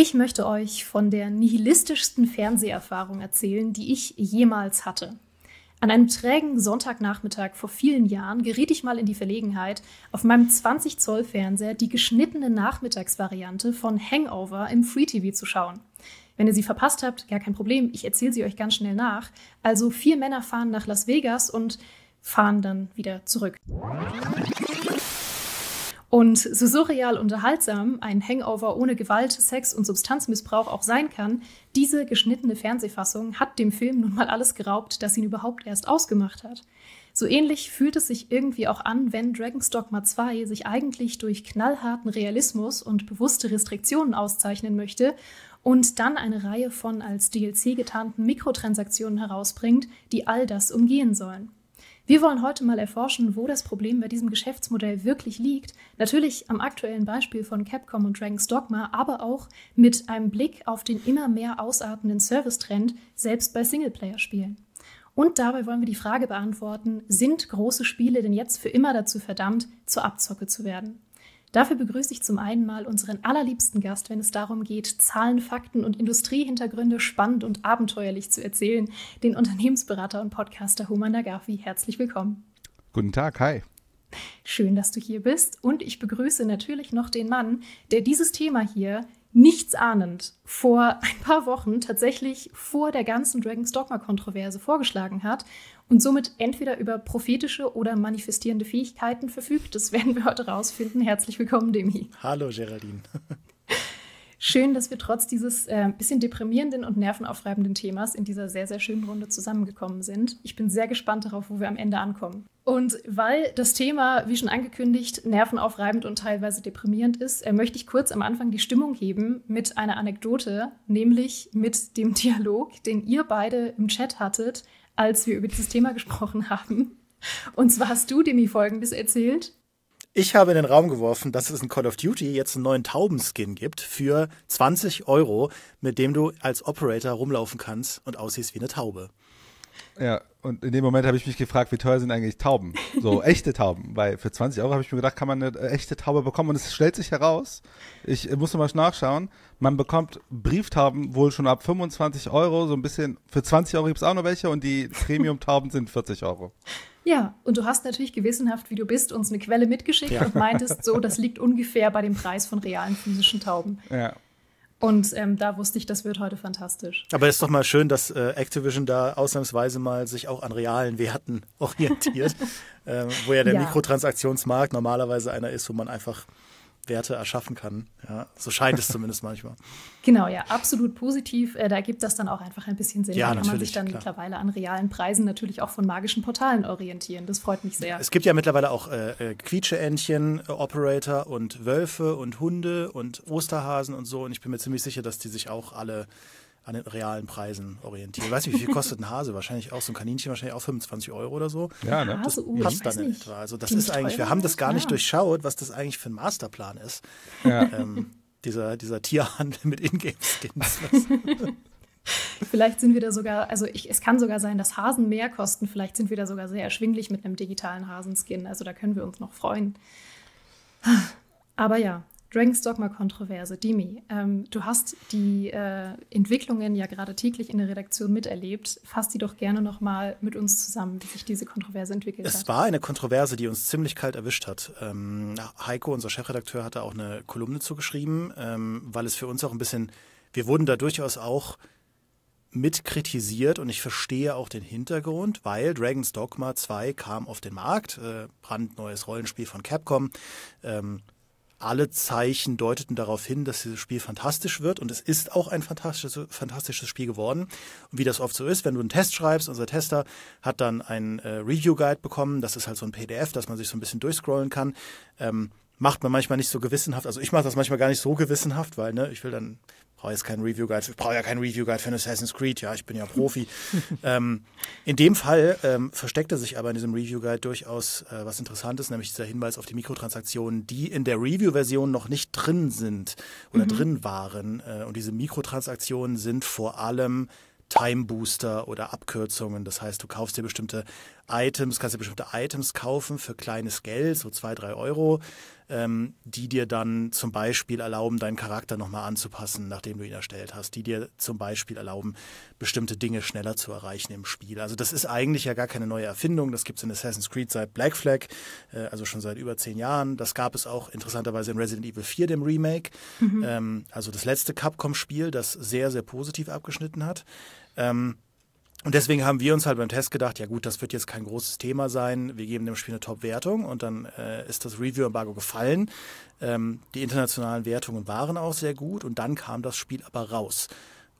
Ich möchte euch von der nihilistischsten Fernseherfahrung erzählen, die ich jemals hatte. An einem trägen Sonntagnachmittag vor vielen Jahren geriet ich mal in die Verlegenheit, auf meinem 20 Zoll Fernseher die geschnittene Nachmittagsvariante von Hangover im Free TV zu schauen. Wenn ihr sie verpasst habt, gar kein Problem, ich erzähle sie euch ganz schnell nach. Also vier Männer fahren nach Las Vegas und fahren dann wieder zurück. Und so surreal unterhaltsam ein Hangover ohne Gewalt, Sex und Substanzmissbrauch auch sein kann, diese geschnittene Fernsehfassung hat dem Film nun mal alles geraubt, das ihn überhaupt erst ausgemacht hat. So ähnlich fühlt es sich irgendwie auch an, wenn Dragon's Dogma 2 sich eigentlich durch knallharten Realismus und bewusste Restriktionen auszeichnen möchte und dann eine Reihe von als DLC getarnten Mikrotransaktionen herausbringt, die all das umgehen sollen. Wir wollen heute mal erforschen, wo das Problem bei diesem Geschäftsmodell wirklich liegt. Natürlich am aktuellen Beispiel von Capcom und Dragon's Dogma, aber auch mit einem Blick auf den immer mehr ausartenden Servicetrend, selbst bei Singleplayer-Spielen. Und dabei wollen wir die Frage beantworten, sind große Spiele denn jetzt für immer dazu verdammt, zur Abzocke zu werden? Dafür begrüße ich zum einen mal unseren allerliebsten Gast, wenn es darum geht, Zahlen, Fakten und Industriehintergründe spannend und abenteuerlich zu erzählen, den Unternehmensberater und Podcaster Human Nagafi. Herzlich willkommen. Guten Tag, hi. Schön, dass du hier bist. Und ich begrüße natürlich noch den Mann, der dieses Thema hier nichts ahnend vor ein paar Wochen tatsächlich vor der ganzen Dragon's Dogma Kontroverse vorgeschlagen hat und somit entweder über prophetische oder manifestierende Fähigkeiten verfügt. Das werden wir heute rausfinden. Herzlich willkommen, Demi. Hallo, Geraldine. Schön, dass wir trotz dieses äh, bisschen deprimierenden und nervenaufreibenden Themas in dieser sehr, sehr schönen Runde zusammengekommen sind. Ich bin sehr gespannt darauf, wo wir am Ende ankommen. Und weil das Thema, wie schon angekündigt, nervenaufreibend und teilweise deprimierend ist, äh, möchte ich kurz am Anfang die Stimmung heben mit einer Anekdote, nämlich mit dem Dialog, den ihr beide im Chat hattet, als wir über dieses Thema gesprochen haben. Und zwar hast du, Demi, Folgendes erzählt. Ich habe in den Raum geworfen, dass es in Call of Duty jetzt einen neuen Taubenskin gibt für 20 Euro, mit dem du als Operator rumlaufen kannst und aussiehst wie eine Taube. Ja, und in dem Moment habe ich mich gefragt, wie teuer sind eigentlich Tauben? So echte Tauben. Weil für 20 Euro habe ich mir gedacht, kann man eine äh, echte Taube bekommen. Und es stellt sich heraus, ich äh, muss mal nachschauen, man bekommt Brieftauben wohl schon ab 25 Euro, so ein bisschen. Für 20 Euro gibt es auch noch welche und die Premium-Tauben sind 40 Euro. Ja, und du hast natürlich gewissenhaft, wie du bist, uns eine Quelle mitgeschickt ja. und meintest so, das liegt ungefähr bei dem Preis von realen physischen Tauben. Ja, und ähm, da wusste ich, das wird heute fantastisch. Aber es ist doch mal schön, dass äh, Activision da ausnahmsweise mal sich auch an realen Werten orientiert, äh, wo ja der ja. Mikrotransaktionsmarkt normalerweise einer ist, wo man einfach Werte erschaffen kann. Ja, so scheint es zumindest manchmal. Genau, ja, absolut positiv. Äh, da ergibt das dann auch einfach ein bisschen Sinn. Ja, da kann man sich dann klar. mittlerweile an realen Preisen natürlich auch von magischen Portalen orientieren. Das freut mich sehr. Es gibt ja mittlerweile auch äh, äh Quietscheentchen, äh, Operator und Wölfe und Hunde und Osterhasen und so. Und ich bin mir ziemlich sicher, dass die sich auch alle an den realen Preisen orientieren. Ich weiß nicht, wie viel kostet ein Hase? Wahrscheinlich auch so ein Kaninchen, wahrscheinlich auch 25 Euro oder so. Ja, ne? Das Hase, uh, passt dann nicht. etwa. Also das ist eigentlich, wir haben das gar nicht ja. durchschaut, was das eigentlich für ein Masterplan ist. Ja. Ähm, dieser, dieser Tierhandel mit Ingame-Skins. vielleicht sind wir da sogar, also ich, es kann sogar sein, dass Hasen mehr kosten. Vielleicht sind wir da sogar sehr erschwinglich mit einem digitalen Hasenskin. Also da können wir uns noch freuen. Aber ja, Dragon's Dogma Kontroverse. Dimi, ähm, du hast die äh, Entwicklungen ja gerade täglich in der Redaktion miterlebt. Fass die doch gerne nochmal mit uns zusammen, wie sich diese Kontroverse entwickelt es hat. Es war eine Kontroverse, die uns ziemlich kalt erwischt hat. Ähm, Heiko, unser Chefredakteur, hatte auch eine Kolumne zugeschrieben, ähm, weil es für uns auch ein bisschen, wir wurden da durchaus auch mitkritisiert und ich verstehe auch den Hintergrund, weil Dragon's Dogma 2 kam auf den Markt, äh, brandneues Rollenspiel von Capcom. Ähm, alle Zeichen deuteten darauf hin, dass dieses Spiel fantastisch wird und es ist auch ein fantastisches, fantastisches Spiel geworden. Und wie das oft so ist, wenn du einen Test schreibst, unser Tester hat dann einen äh, Review-Guide bekommen, das ist halt so ein PDF, dass man sich so ein bisschen durchscrollen kann. Ähm, macht man manchmal nicht so gewissenhaft, also ich mache das manchmal gar nicht so gewissenhaft, weil ne, ich will dann brauche jetzt keinen Review Guide, ich brauche ja keinen Review Guide für Assassin's Creed, ja, ich bin ja Profi. ähm, in dem Fall ähm, versteckte sich aber in diesem Review Guide durchaus äh, was Interessantes, nämlich dieser Hinweis auf die Mikrotransaktionen, die in der Review-Version noch nicht drin sind oder mhm. drin waren. Äh, und diese Mikrotransaktionen sind vor allem Time Booster oder Abkürzungen. Das heißt, du kaufst dir bestimmte Items, kannst dir bestimmte Items kaufen für kleines Geld, so zwei, drei Euro ähm, die dir dann zum Beispiel erlauben, deinen Charakter nochmal anzupassen, nachdem du ihn erstellt hast, die dir zum Beispiel erlauben, bestimmte Dinge schneller zu erreichen im Spiel. Also das ist eigentlich ja gar keine neue Erfindung, das gibt es in Assassin's Creed seit Black Flag, äh, also schon seit über zehn Jahren. Das gab es auch interessanterweise in Resident Evil 4, dem Remake, mhm. ähm, also das letzte Capcom-Spiel, das sehr, sehr positiv abgeschnitten hat. Ähm, und deswegen haben wir uns halt beim Test gedacht, ja gut, das wird jetzt kein großes Thema sein. Wir geben dem Spiel eine Top-Wertung und dann äh, ist das Review-Embargo gefallen. Ähm, die internationalen Wertungen waren auch sehr gut und dann kam das Spiel aber raus.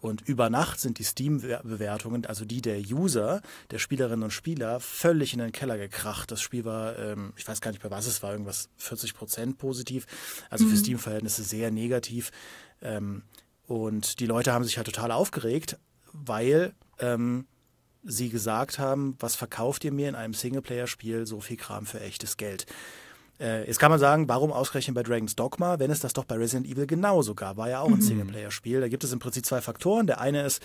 Und über Nacht sind die Steam-Bewertungen, also die der User, der Spielerinnen und Spieler, völlig in den Keller gekracht. Das Spiel war, ähm, ich weiß gar nicht, bei was es war, irgendwas 40 Prozent positiv. Also mhm. für Steam-Verhältnisse sehr negativ. Ähm, und die Leute haben sich halt total aufgeregt, weil ähm, sie gesagt haben, was verkauft ihr mir in einem Singleplayer-Spiel so viel Kram für echtes Geld? Äh, jetzt kann man sagen, warum ausgerechnet bei Dragon's Dogma, wenn es das doch bei Resident Evil genauso gab, war ja auch mhm. ein Singleplayer-Spiel. Da gibt es im Prinzip zwei Faktoren. Der eine ist,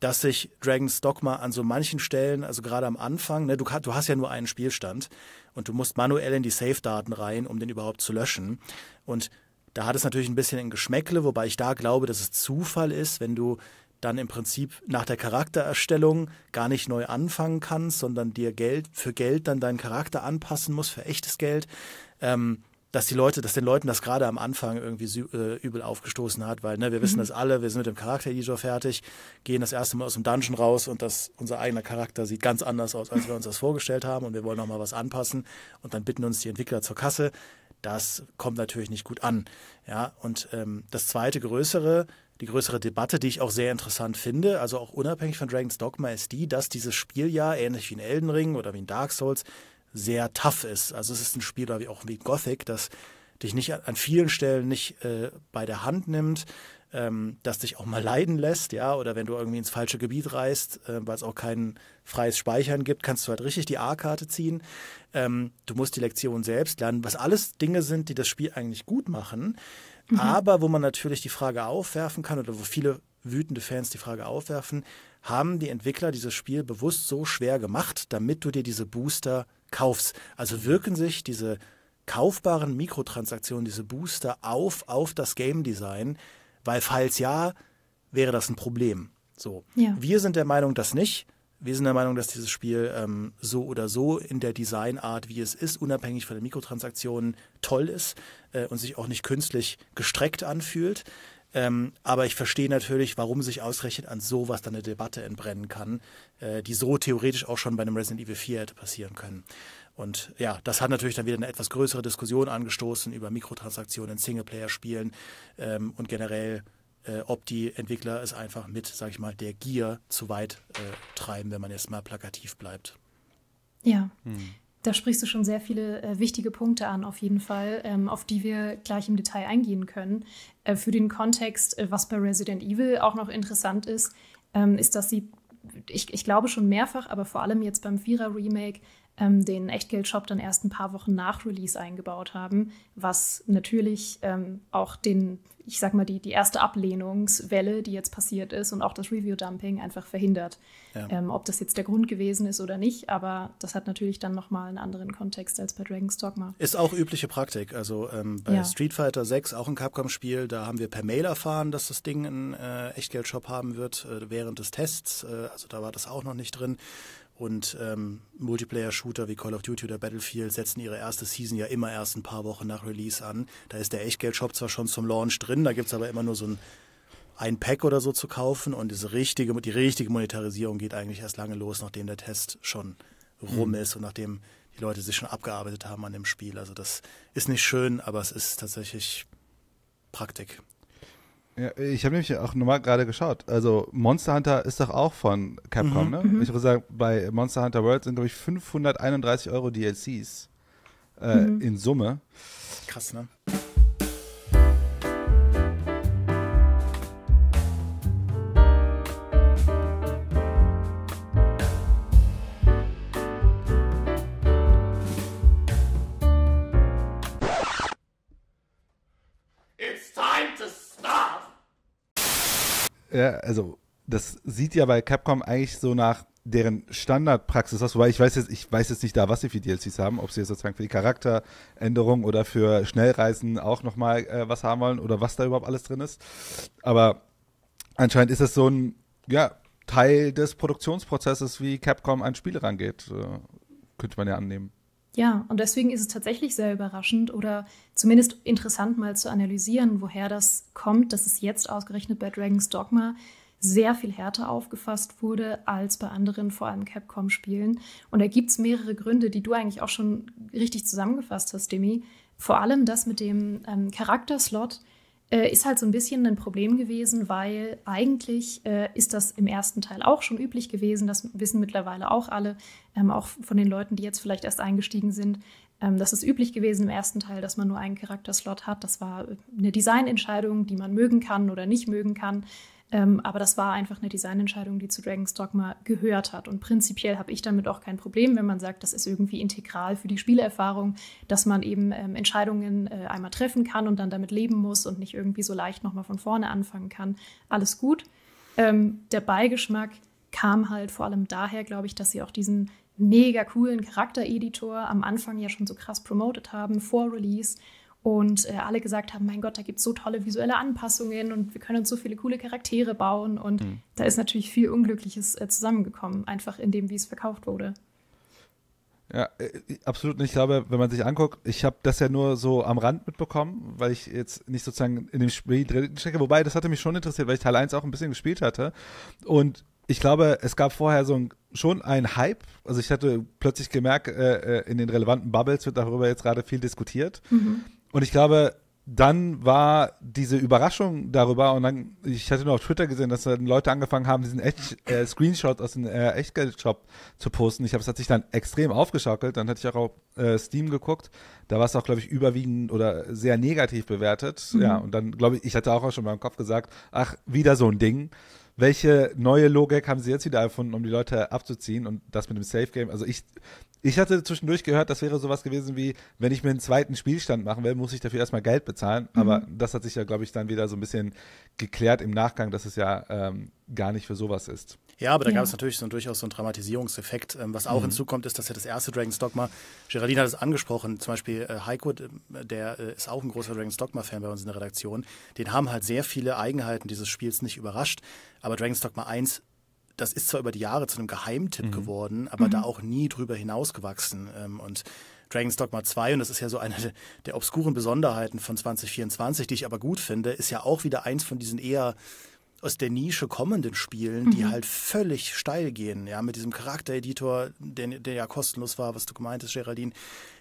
dass sich Dragon's Dogma an so manchen Stellen, also gerade am Anfang, ne, du, du, hast ja nur einen Spielstand und du musst manuell in die Save-Daten rein, um den überhaupt zu löschen. Und da hat es natürlich ein bisschen ein Geschmäckle, wobei ich da glaube, dass es Zufall ist, wenn du dann im Prinzip nach der Charaktererstellung gar nicht neu anfangen kannst, sondern dir Geld für Geld dann deinen Charakter anpassen musst, für echtes Geld, ähm, dass die Leute, dass den Leuten das gerade am Anfang irgendwie äh, übel aufgestoßen hat, weil ne, wir mhm. wissen das alle, wir sind mit dem Charakter Charaktereditor fertig, gehen das erste Mal aus dem Dungeon raus und das, unser eigener Charakter sieht ganz anders aus, als wir uns das vorgestellt haben und wir wollen nochmal was anpassen und dann bitten uns die Entwickler zur Kasse. Das kommt natürlich nicht gut an. Ja, und ähm, das zweite größere die größere Debatte, die ich auch sehr interessant finde, also auch unabhängig von Dragon's Dogma, ist die, dass dieses Spiel ja, ähnlich wie in Elden Ring oder wie in Dark Souls, sehr tough ist. Also es ist ein Spiel, wie auch wie Gothic, das dich nicht an vielen Stellen nicht äh, bei der Hand nimmt, ähm, das dich auch mal leiden lässt, ja, oder wenn du irgendwie ins falsche Gebiet reist, äh, weil es auch kein freies Speichern gibt, kannst du halt richtig die A-Karte ziehen. Ähm, du musst die Lektion selbst lernen, was alles Dinge sind, die das Spiel eigentlich gut machen. Mhm. Aber wo man natürlich die Frage aufwerfen kann oder wo viele wütende Fans die Frage aufwerfen, haben die Entwickler dieses Spiel bewusst so schwer gemacht, damit du dir diese Booster kaufst. Also wirken sich diese kaufbaren Mikrotransaktionen, diese Booster auf auf das Game Design, weil falls ja, wäre das ein Problem. So. Ja. Wir sind der Meinung, dass nicht. Wir sind der Meinung, dass dieses Spiel ähm, so oder so in der Designart, wie es ist, unabhängig von den Mikrotransaktionen, toll ist äh, und sich auch nicht künstlich gestreckt anfühlt. Ähm, aber ich verstehe natürlich, warum sich ausgerechnet an sowas dann eine Debatte entbrennen kann, äh, die so theoretisch auch schon bei einem Resident Evil 4 hätte passieren können. Und ja, das hat natürlich dann wieder eine etwas größere Diskussion angestoßen über Mikrotransaktionen in Singleplayer-Spielen ähm, und generell, äh, ob die Entwickler es einfach mit, sag ich mal, der Gier zu weit äh, treiben, wenn man jetzt mal plakativ bleibt. Ja. Hm. Da sprichst du schon sehr viele äh, wichtige Punkte an, auf jeden Fall, ähm, auf die wir gleich im Detail eingehen können. Äh, für den Kontext, äh, was bei Resident Evil auch noch interessant ist, ähm, ist, dass sie, ich, ich, glaube schon mehrfach, aber vor allem jetzt beim Vierer-Remake, ähm, den Echtgeldshop dann erst ein paar Wochen nach Release eingebaut haben, was natürlich ähm, auch den ich sag mal, die, die erste Ablehnungswelle, die jetzt passiert ist und auch das Review-Dumping einfach verhindert. Ja. Ähm, ob das jetzt der Grund gewesen ist oder nicht, aber das hat natürlich dann nochmal einen anderen Kontext als bei Dragon's Dogma. Ist auch übliche Praktik. Also ähm, bei ja. Street Fighter 6, auch ein Capcom-Spiel, da haben wir per Mail erfahren, dass das Ding einen äh, Echtgeldshop haben wird äh, während des Tests. Äh, also da war das auch noch nicht drin. Und ähm, Multiplayer-Shooter wie Call of Duty oder Battlefield setzen ihre erste Season ja immer erst ein paar Wochen nach Release an. Da ist der Echtgeld-Shop zwar schon zum Launch drin, da gibt es aber immer nur so ein, ein Pack oder so zu kaufen und diese richtige, die richtige Monetarisierung geht eigentlich erst lange los, nachdem der Test schon rum mhm. ist und nachdem die Leute sich schon abgearbeitet haben an dem Spiel. Also das ist nicht schön, aber es ist tatsächlich Praktik. Ja, ich habe nämlich auch nochmal gerade geschaut. Also Monster Hunter ist doch auch von Capcom, mhm, ne? Mhm. Ich würde sagen, bei Monster Hunter World sind, glaube ich, 531 Euro DLCs äh, mhm. in Summe. Krass, ne? ja, also das sieht ja bei Capcom eigentlich so nach deren Standardpraxis aus, wobei ich weiß jetzt, ich weiß jetzt nicht da, was sie für DLCs haben, ob sie jetzt sozusagen für die Charakteränderung oder für Schnellreisen auch nochmal äh, was haben wollen oder was da überhaupt alles drin ist. Aber anscheinend ist es so ein, ja, Teil des Produktionsprozesses, wie Capcom an Spiele rangeht, äh, könnte man ja annehmen. Ja, und deswegen ist es tatsächlich sehr überraschend oder zumindest interessant mal zu analysieren, woher das kommt, dass es jetzt ausgerechnet bei Dragon's Dogma sehr viel härter aufgefasst wurde als bei anderen, vor allem Capcom-Spielen. Und da gibt es mehrere Gründe, die du eigentlich auch schon richtig zusammengefasst hast, Demi. Vor allem das mit dem ähm, Charakterslot, äh, ist halt so ein bisschen ein Problem gewesen, weil eigentlich äh, ist das im ersten Teil auch schon üblich gewesen. Das wissen mittlerweile auch alle, ähm, auch von den Leuten, die jetzt vielleicht erst eingestiegen sind. Ähm, das ist üblich gewesen im ersten Teil, dass man nur einen Charakterslot hat. Das war äh, eine Designentscheidung, die man mögen kann oder nicht mögen kann. Ähm, aber das war einfach eine Designentscheidung, die zu Dragon's Dogma gehört hat. Und prinzipiell habe ich damit auch kein Problem, wenn man sagt, das ist irgendwie integral für die Spielerfahrung, dass man eben ähm, Entscheidungen äh, einmal treffen kann und dann damit leben muss und nicht irgendwie so leicht nochmal von vorne anfangen kann. Alles gut. Ähm, der Beigeschmack kam halt vor allem daher, glaube ich, dass sie auch diesen mega coolen Charaktereditor am Anfang ja schon so krass promotet haben vor Release und äh, alle gesagt haben, mein Gott, da gibt es so tolle visuelle Anpassungen und wir können uns so viele coole Charaktere bauen und mhm. da ist natürlich viel Unglückliches äh, zusammengekommen, einfach in dem, wie es verkauft wurde. Ja, äh, äh, absolut nicht. Ich glaube, wenn man sich anguckt, ich habe das ja nur so am Rand mitbekommen, weil ich jetzt nicht sozusagen in dem Spiel drin stecke. Wobei, das hatte mich schon interessiert, weil ich Teil 1 auch ein bisschen gespielt hatte. Und ich glaube, es gab vorher so ein, schon einen Hype. Also ich hatte plötzlich gemerkt, äh, äh, in den relevanten Bubbles wird darüber jetzt gerade viel diskutiert. Mhm. Und ich glaube, dann war diese Überraschung darüber und dann, ich hatte nur auf Twitter gesehen, dass dann Leute angefangen haben, diesen Echt, äh, Screenshot aus dem äh, Echtgeld-Shop zu posten. Ich habe es hat sich dann extrem aufgeschaukelt. Dann hatte ich auch auf äh, Steam geguckt. Da war es auch, glaube ich, überwiegend oder sehr negativ bewertet. Mhm. Ja, und dann, glaube ich, ich hatte auch schon mal im Kopf gesagt, ach, wieder so ein Ding welche neue Logik haben sie jetzt wieder erfunden, um die Leute abzuziehen und das mit dem Safe Game? Also ich, ich hatte zwischendurch gehört, das wäre sowas gewesen wie, wenn ich mir einen zweiten Spielstand machen will, muss ich dafür erstmal Geld bezahlen. Mhm. Aber das hat sich ja, glaube ich, dann wieder so ein bisschen geklärt im Nachgang, dass es ja ähm, gar nicht für sowas ist. Ja, aber da ja. gab es natürlich so, durchaus so einen Dramatisierungseffekt. Ähm, was auch mhm. hinzukommt, ist, dass ja das erste Dragon's Dogma, Geraldine hat es angesprochen, zum Beispiel äh, Heiko, der äh, ist auch ein großer Dragon's Dogma-Fan bei uns in der Redaktion, den haben halt sehr viele Eigenheiten dieses Spiels nicht überrascht. Aber Dragon's Dogma 1 das ist zwar über die Jahre zu einem Geheimtipp mhm. geworden, aber mhm. da auch nie drüber hinausgewachsen. Ähm, und Dragon's Dogma 2, und das ist ja so eine der obskuren Besonderheiten von 2024, die ich aber gut finde, ist ja auch wieder eins von diesen eher aus der Nische kommenden Spielen, die mhm. halt völlig steil gehen, ja, mit diesem Charaktereditor, der, der ja kostenlos war, was du gemeint hast, Geraldine,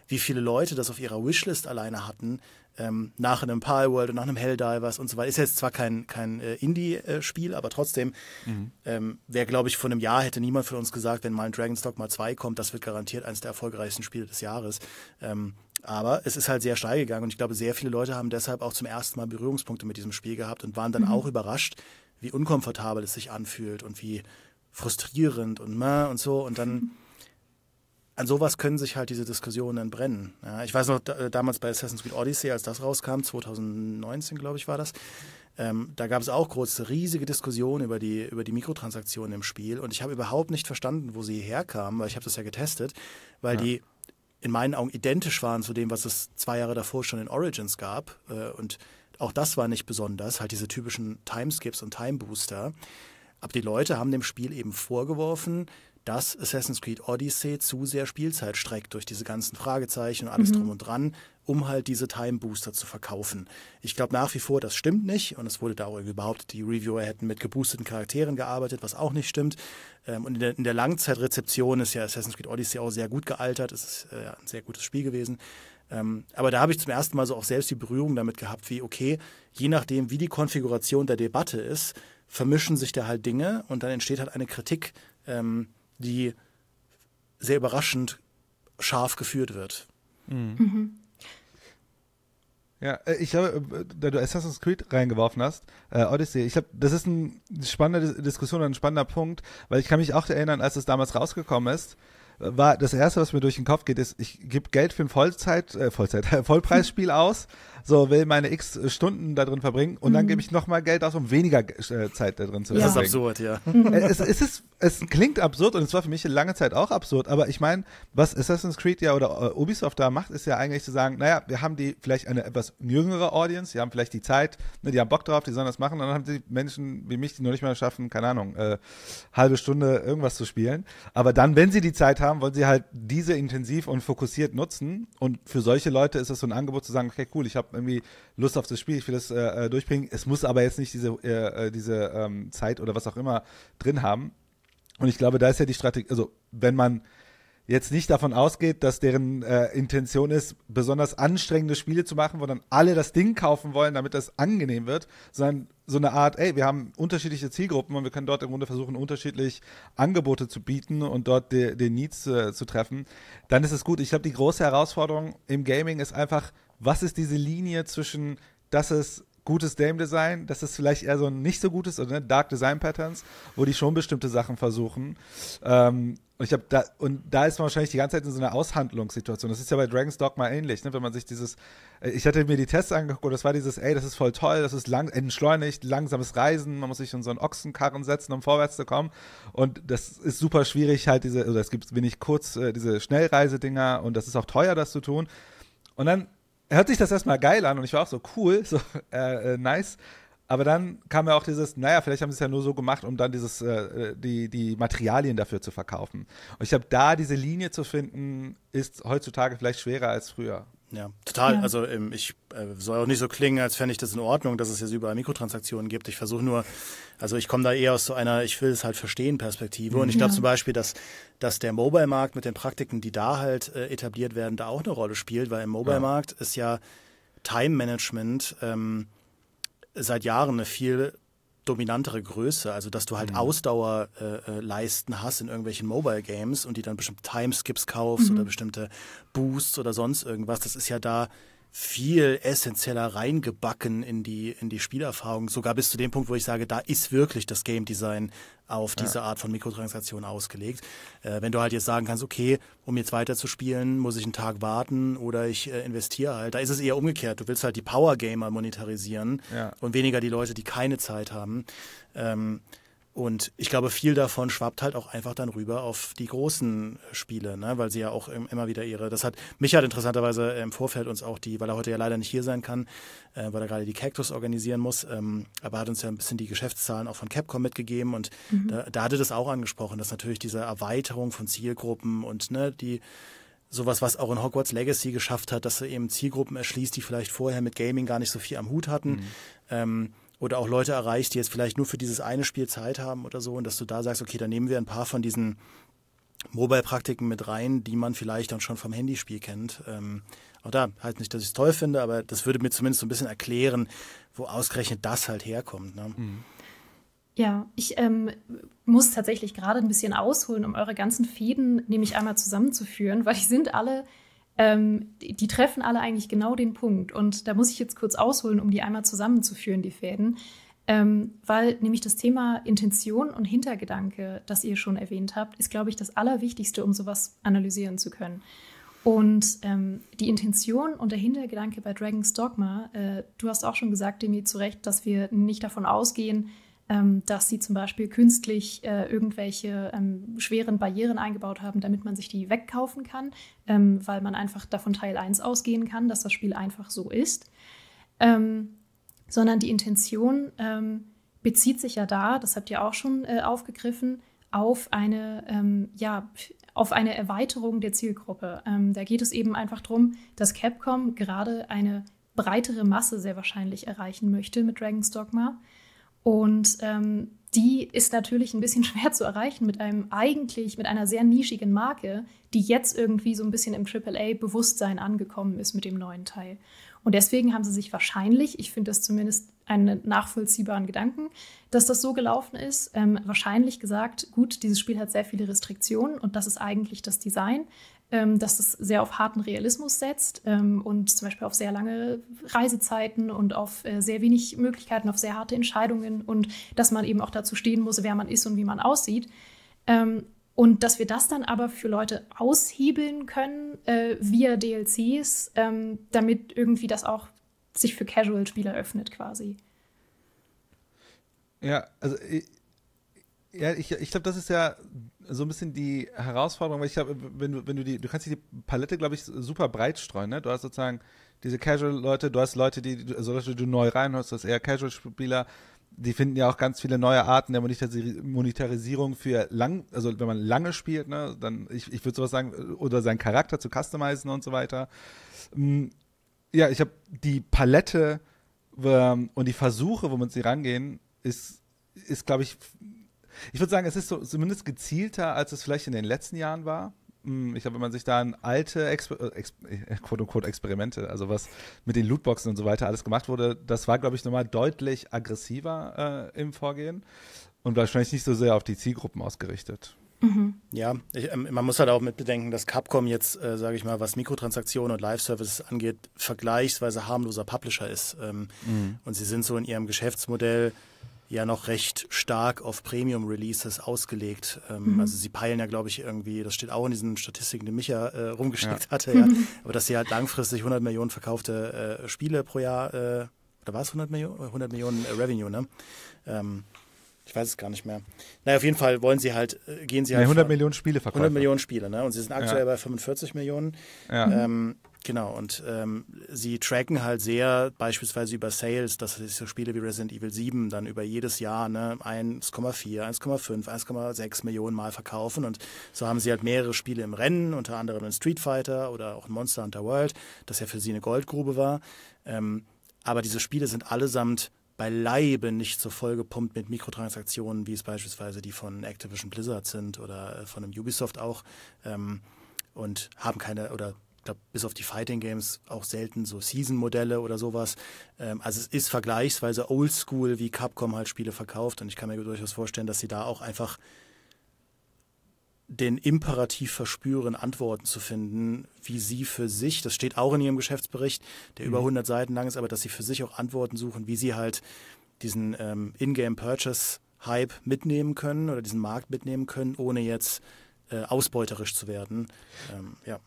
wie viele Leute das auf ihrer Wishlist alleine hatten, ähm, nach einem Pile World und nach einem Helldivers und so weiter. Ist jetzt zwar kein, kein äh, Indie-Spiel, aber trotzdem mhm. ähm, wäre, glaube ich, vor einem Jahr hätte niemand von uns gesagt, wenn mal ein Dragon's Dogma 2 kommt, das wird garantiert eines der erfolgreichsten Spiele des Jahres. Ähm, aber es ist halt sehr steil gegangen und ich glaube, sehr viele Leute haben deshalb auch zum ersten Mal Berührungspunkte mit diesem Spiel gehabt und waren dann mhm. auch überrascht, wie unkomfortabel es sich anfühlt und wie frustrierend und und so. Und dann an sowas können sich halt diese Diskussionen dann brennen. Ja, ich weiß noch, da, äh, damals bei Assassin's Creed Odyssey, als das rauskam, 2019, glaube ich, war das, ähm, da gab es auch große, riesige Diskussionen über die, über die Mikrotransaktionen im Spiel und ich habe überhaupt nicht verstanden, wo sie herkamen, weil ich habe das ja getestet, weil ja. die in meinen Augen identisch waren zu dem, was es zwei Jahre davor schon in Origins gab äh, und auch das war nicht besonders, halt diese typischen Timeskips und Timebooster. Aber die Leute haben dem Spiel eben vorgeworfen, dass Assassin's Creed Odyssey zu sehr Spielzeit streckt durch diese ganzen Fragezeichen und alles mhm. drum und dran, um halt diese Timebooster zu verkaufen. Ich glaube nach wie vor, das stimmt nicht und es wurde da auch überhaupt, die Reviewer hätten mit geboosteten Charakteren gearbeitet, was auch nicht stimmt. Ähm, und in der, in der Langzeitrezeption ist ja Assassin's Creed Odyssey auch sehr gut gealtert, es ist äh, ein sehr gutes Spiel gewesen. Ähm, aber da habe ich zum ersten Mal so auch selbst die Berührung damit gehabt, wie, okay, je nachdem, wie die Konfiguration der Debatte ist, vermischen sich da halt Dinge und dann entsteht halt eine Kritik, ähm, die sehr überraschend scharf geführt wird. Mhm. mhm. Ja, äh, ich habe, äh, da du Assassin's Creed reingeworfen hast, äh, Odyssey, ich habe, das ist eine spannende Diskussion, und ein spannender Punkt, weil ich kann mich auch erinnern, als es damals rausgekommen ist, war das erste, was mir durch den Kopf geht, ist, ich gebe Geld für ein Vollzeit, äh, Vollzeit, Vollpreisspiel aus, so will meine x Stunden da drin verbringen und mhm. dann gebe ich nochmal Geld aus, um weniger äh, Zeit da drin zu verbringen. Das ist absurd, ja. Äh, es, es, ist, es klingt absurd und es war für mich lange Zeit auch absurd, aber ich meine, was Assassin's Creed ja oder äh, Ubisoft da macht, ist ja eigentlich zu sagen, naja, wir haben die vielleicht eine etwas jüngere Audience, die haben vielleicht die Zeit, ne, die haben Bock drauf, die sollen das machen und dann haben die Menschen wie mich, die noch nicht mal schaffen, keine Ahnung, äh, halbe Stunde irgendwas zu spielen. Aber dann, wenn sie die Zeit haben, wollen sie halt diese intensiv und fokussiert nutzen und für solche Leute ist es so ein Angebot zu sagen, okay, cool, ich habe irgendwie Lust auf das Spiel, ich will das äh, äh durchbringen. Es muss aber jetzt nicht diese, äh, äh, diese ähm, Zeit oder was auch immer drin haben. Und ich glaube, da ist ja die Strategie, also wenn man jetzt nicht davon ausgeht, dass deren äh, Intention ist, besonders anstrengende Spiele zu machen, wo dann alle das Ding kaufen wollen, damit das angenehm wird, sondern so eine Art, ey, wir haben unterschiedliche Zielgruppen und wir können dort im Grunde versuchen, unterschiedlich Angebote zu bieten und dort den Needs äh, zu treffen, dann ist es gut. Ich glaube, die große Herausforderung im Gaming ist einfach, was ist diese Linie zwischen, das ist gutes Dame design das ist vielleicht eher so ein nicht so gutes oder ne, Dark Design Patterns, wo die schon bestimmte Sachen versuchen. Ähm, und ich habe da und da ist man wahrscheinlich die ganze Zeit in so einer Aushandlungssituation. Das ist ja bei Dragon's Dogma ähnlich, ne? wenn man sich dieses äh, ich hatte mir die Tests angeguckt, und das war dieses ey, das ist voll toll, das ist lang entschleunigt, langsames Reisen, man muss sich in so einen Ochsenkarren setzen, um vorwärts zu kommen und das ist super schwierig halt diese oder es gibt wenig kurz äh, diese Schnellreisedinger und das ist auch teuer das zu tun. Und dann hört sich das erstmal geil an und ich war auch so cool, so äh, äh, nice. Aber dann kam ja auch dieses, naja, vielleicht haben sie es ja nur so gemacht, um dann dieses, äh, äh die, die Materialien dafür zu verkaufen. Und ich glaube, da diese Linie zu finden, ist heutzutage vielleicht schwerer als früher. Ja, total. Ja. Also ähm, ich äh, soll auch nicht so klingen, als fände ich das in Ordnung, dass es jetzt überall Mikrotransaktionen gibt. Ich versuche nur, also ich komme da eher aus so einer, ich will es halt verstehen Perspektive. Und ich glaube ja. zum Beispiel, dass, dass der Mobile-Markt mit den Praktiken, die da halt äh, etabliert werden, da auch eine Rolle spielt, weil im Mobile-Markt ist ja Time-Management ähm, seit Jahren eine viel dominantere Größe, also dass du halt mhm. Ausdauerleisten äh, hast in irgendwelchen Mobile Games und die dann bestimmte Timeskips kaufst mhm. oder bestimmte Boosts oder sonst irgendwas. Das ist ja da viel essentieller reingebacken in die, in die Spielerfahrung, sogar bis zu dem Punkt, wo ich sage, da ist wirklich das Game Design auf diese ja. Art von Mikrotransaktion ausgelegt. Äh, wenn du halt jetzt sagen kannst, okay, um jetzt weiter zu spielen, muss ich einen Tag warten oder ich äh, investiere halt. Da ist es eher umgekehrt. Du willst halt die Power Gamer monetarisieren ja. und weniger die Leute, die keine Zeit haben. Ähm, und ich glaube, viel davon schwappt halt auch einfach dann rüber auf die großen äh, Spiele, ne? weil sie ja auch immer wieder ihre, das hat mich hat interessanterweise äh, im Vorfeld uns auch die, weil er heute ja leider nicht hier sein kann, äh, weil er gerade die Cactus organisieren muss, ähm, aber hat uns ja ein bisschen die Geschäftszahlen auch von Capcom mitgegeben und mhm. da, da hatte das auch angesprochen, dass natürlich diese Erweiterung von Zielgruppen und ne, die sowas, was auch in Hogwarts Legacy geschafft hat, dass er eben Zielgruppen erschließt, die vielleicht vorher mit Gaming gar nicht so viel am Hut hatten. Mhm. Ähm, oder auch Leute erreicht, die jetzt vielleicht nur für dieses eine Spiel Zeit haben oder so und dass du da sagst, okay, dann nehmen wir ein paar von diesen Mobile-Praktiken mit rein, die man vielleicht dann schon vom Handyspiel kennt. Ähm, auch da halt nicht, dass ich es toll finde, aber das würde mir zumindest so ein bisschen erklären, wo ausgerechnet das halt herkommt. Ne? Mhm. Ja, ich ähm, muss tatsächlich gerade ein bisschen ausholen, um eure ganzen Fäden nämlich einmal zusammenzuführen, weil die sind alle ähm, die, die treffen alle eigentlich genau den Punkt. Und da muss ich jetzt kurz ausholen, um die einmal zusammenzuführen, die Fäden. Ähm, weil nämlich das Thema Intention und Hintergedanke, das ihr schon erwähnt habt, ist, glaube ich, das Allerwichtigste, um sowas analysieren zu können. Und ähm, die Intention und der Hintergedanke bei Dragon's Dogma, äh, du hast auch schon gesagt, Demi, zu Recht, dass wir nicht davon ausgehen, ähm, dass sie zum Beispiel künstlich äh, irgendwelche ähm, schweren Barrieren eingebaut haben, damit man sich die wegkaufen kann, ähm, weil man einfach davon Teil 1 ausgehen kann, dass das Spiel einfach so ist. Ähm, sondern die Intention ähm, bezieht sich ja da, das habt ihr auch schon äh, aufgegriffen, auf eine, ähm, ja, auf eine Erweiterung der Zielgruppe. da geht es eben einfach darum, dass Capcom gerade eine breitere Masse sehr wahrscheinlich erreichen möchte mit Dragon's Dogma. Und ähm, die ist natürlich ein bisschen schwer zu erreichen mit einem eigentlich, mit einer sehr nischigen Marke, die jetzt irgendwie so ein bisschen im AAA-Bewusstsein angekommen ist mit dem neuen Teil. Und deswegen haben sie sich wahrscheinlich, ich finde das zumindest einen nachvollziehbaren Gedanken, dass das so gelaufen ist, ähm, wahrscheinlich gesagt, gut, dieses Spiel hat sehr viele Restriktionen und das ist eigentlich das Design ähm, dass es sehr auf harten Realismus setzt ähm, und zum Beispiel auf sehr lange Reisezeiten und auf äh, sehr wenig Möglichkeiten, auf sehr harte Entscheidungen und dass man eben auch dazu stehen muss, wer man ist und wie man aussieht. Ähm, und dass wir das dann aber für Leute aushebeln können äh, via DLCs, ähm, damit irgendwie das auch sich für Casual-Spieler öffnet quasi. Ja, also ich, äh, ja, ich, ich glaube, das ist ja so ein bisschen die Herausforderung, weil ich glaube, wenn du, wenn du die, du kannst die Palette, glaube ich, super breit streuen, ne? Du hast sozusagen diese Casual-Leute, du hast Leute, die, also Leute, die du neu reinhörst, du hast eher Casual-Spieler, die finden ja auch ganz viele neue Arten der Monetarisierung für lang, also wenn man lange spielt, ne, dann, ich, ich würde sowas sagen, oder seinen Charakter zu customizen und so weiter. Hm, ja, ich habe die Palette ähm, und die Versuche, womit sie rangehen, ist, ist glaube ich, ich würde sagen, es ist so, zumindest gezielter, als es vielleicht in den letzten Jahren war. Hm, ich glaube, wenn man sich da an alte Exper äh, Ex äh, Experimente, also was mit den Lootboxen und so weiter alles gemacht wurde, das war, glaube ich, nochmal deutlich aggressiver äh, im Vorgehen und wahrscheinlich nicht so sehr auf die Zielgruppen ausgerichtet. Mhm. Ja, ich, ähm, man muss halt auch mit bedenken, dass Capcom jetzt, äh, sage ich mal, was Mikrotransaktionen und Live-Services angeht, vergleichsweise harmloser Publisher ist. Ähm, mhm. Und sie sind so in ihrem Geschäftsmodell ja noch recht stark auf Premium-Releases ausgelegt. Ähm, mhm. Also sie peilen ja, glaube ich, irgendwie, das steht auch in diesen Statistiken, die Micha äh, rumgeschickt ja. hatte, ja. aber dass sie halt langfristig 100 Millionen verkaufte äh, Spiele pro Jahr, äh, oder war es 100 Millionen? 100 äh, Millionen äh, Revenue, ne? Ähm, ich weiß es gar nicht mehr. Naja, auf jeden Fall wollen sie halt, äh, gehen sie halt. Nee, 100 Millionen Spiele verkaufen. 100 Millionen Spiele, ne? Und sie sind aktuell ja. bei 45 Millionen. Ja. Ähm, Genau, und ähm, sie tracken halt sehr, beispielsweise über Sales, dass sich so Spiele wie Resident Evil 7 dann über jedes Jahr ne, 1,4, 1,5, 1,6 Millionen Mal verkaufen. Und so haben sie halt mehrere Spiele im Rennen, unter anderem in Street Fighter oder auch in Monster Hunter World, das ja für sie eine Goldgrube war. Ähm, aber diese Spiele sind allesamt beileibe nicht so vollgepumpt mit Mikrotransaktionen, wie es beispielsweise die von Activision Blizzard sind oder äh, von einem Ubisoft auch. Ähm, und haben keine oder glaube, bis auf die Fighting Games auch selten so Season-Modelle oder sowas. Ähm, also es ist vergleichsweise oldschool, wie Capcom halt Spiele verkauft. Und ich kann mir durchaus vorstellen, dass sie da auch einfach den Imperativ verspüren, Antworten zu finden, wie sie für sich, das steht auch in ihrem Geschäftsbericht, der mhm. über 100 Seiten lang ist, aber dass sie für sich auch Antworten suchen, wie sie halt diesen ähm, In-Game-Purchase-Hype mitnehmen können oder diesen Markt mitnehmen können, ohne jetzt äh, ausbeuterisch zu werden. Ähm, ja.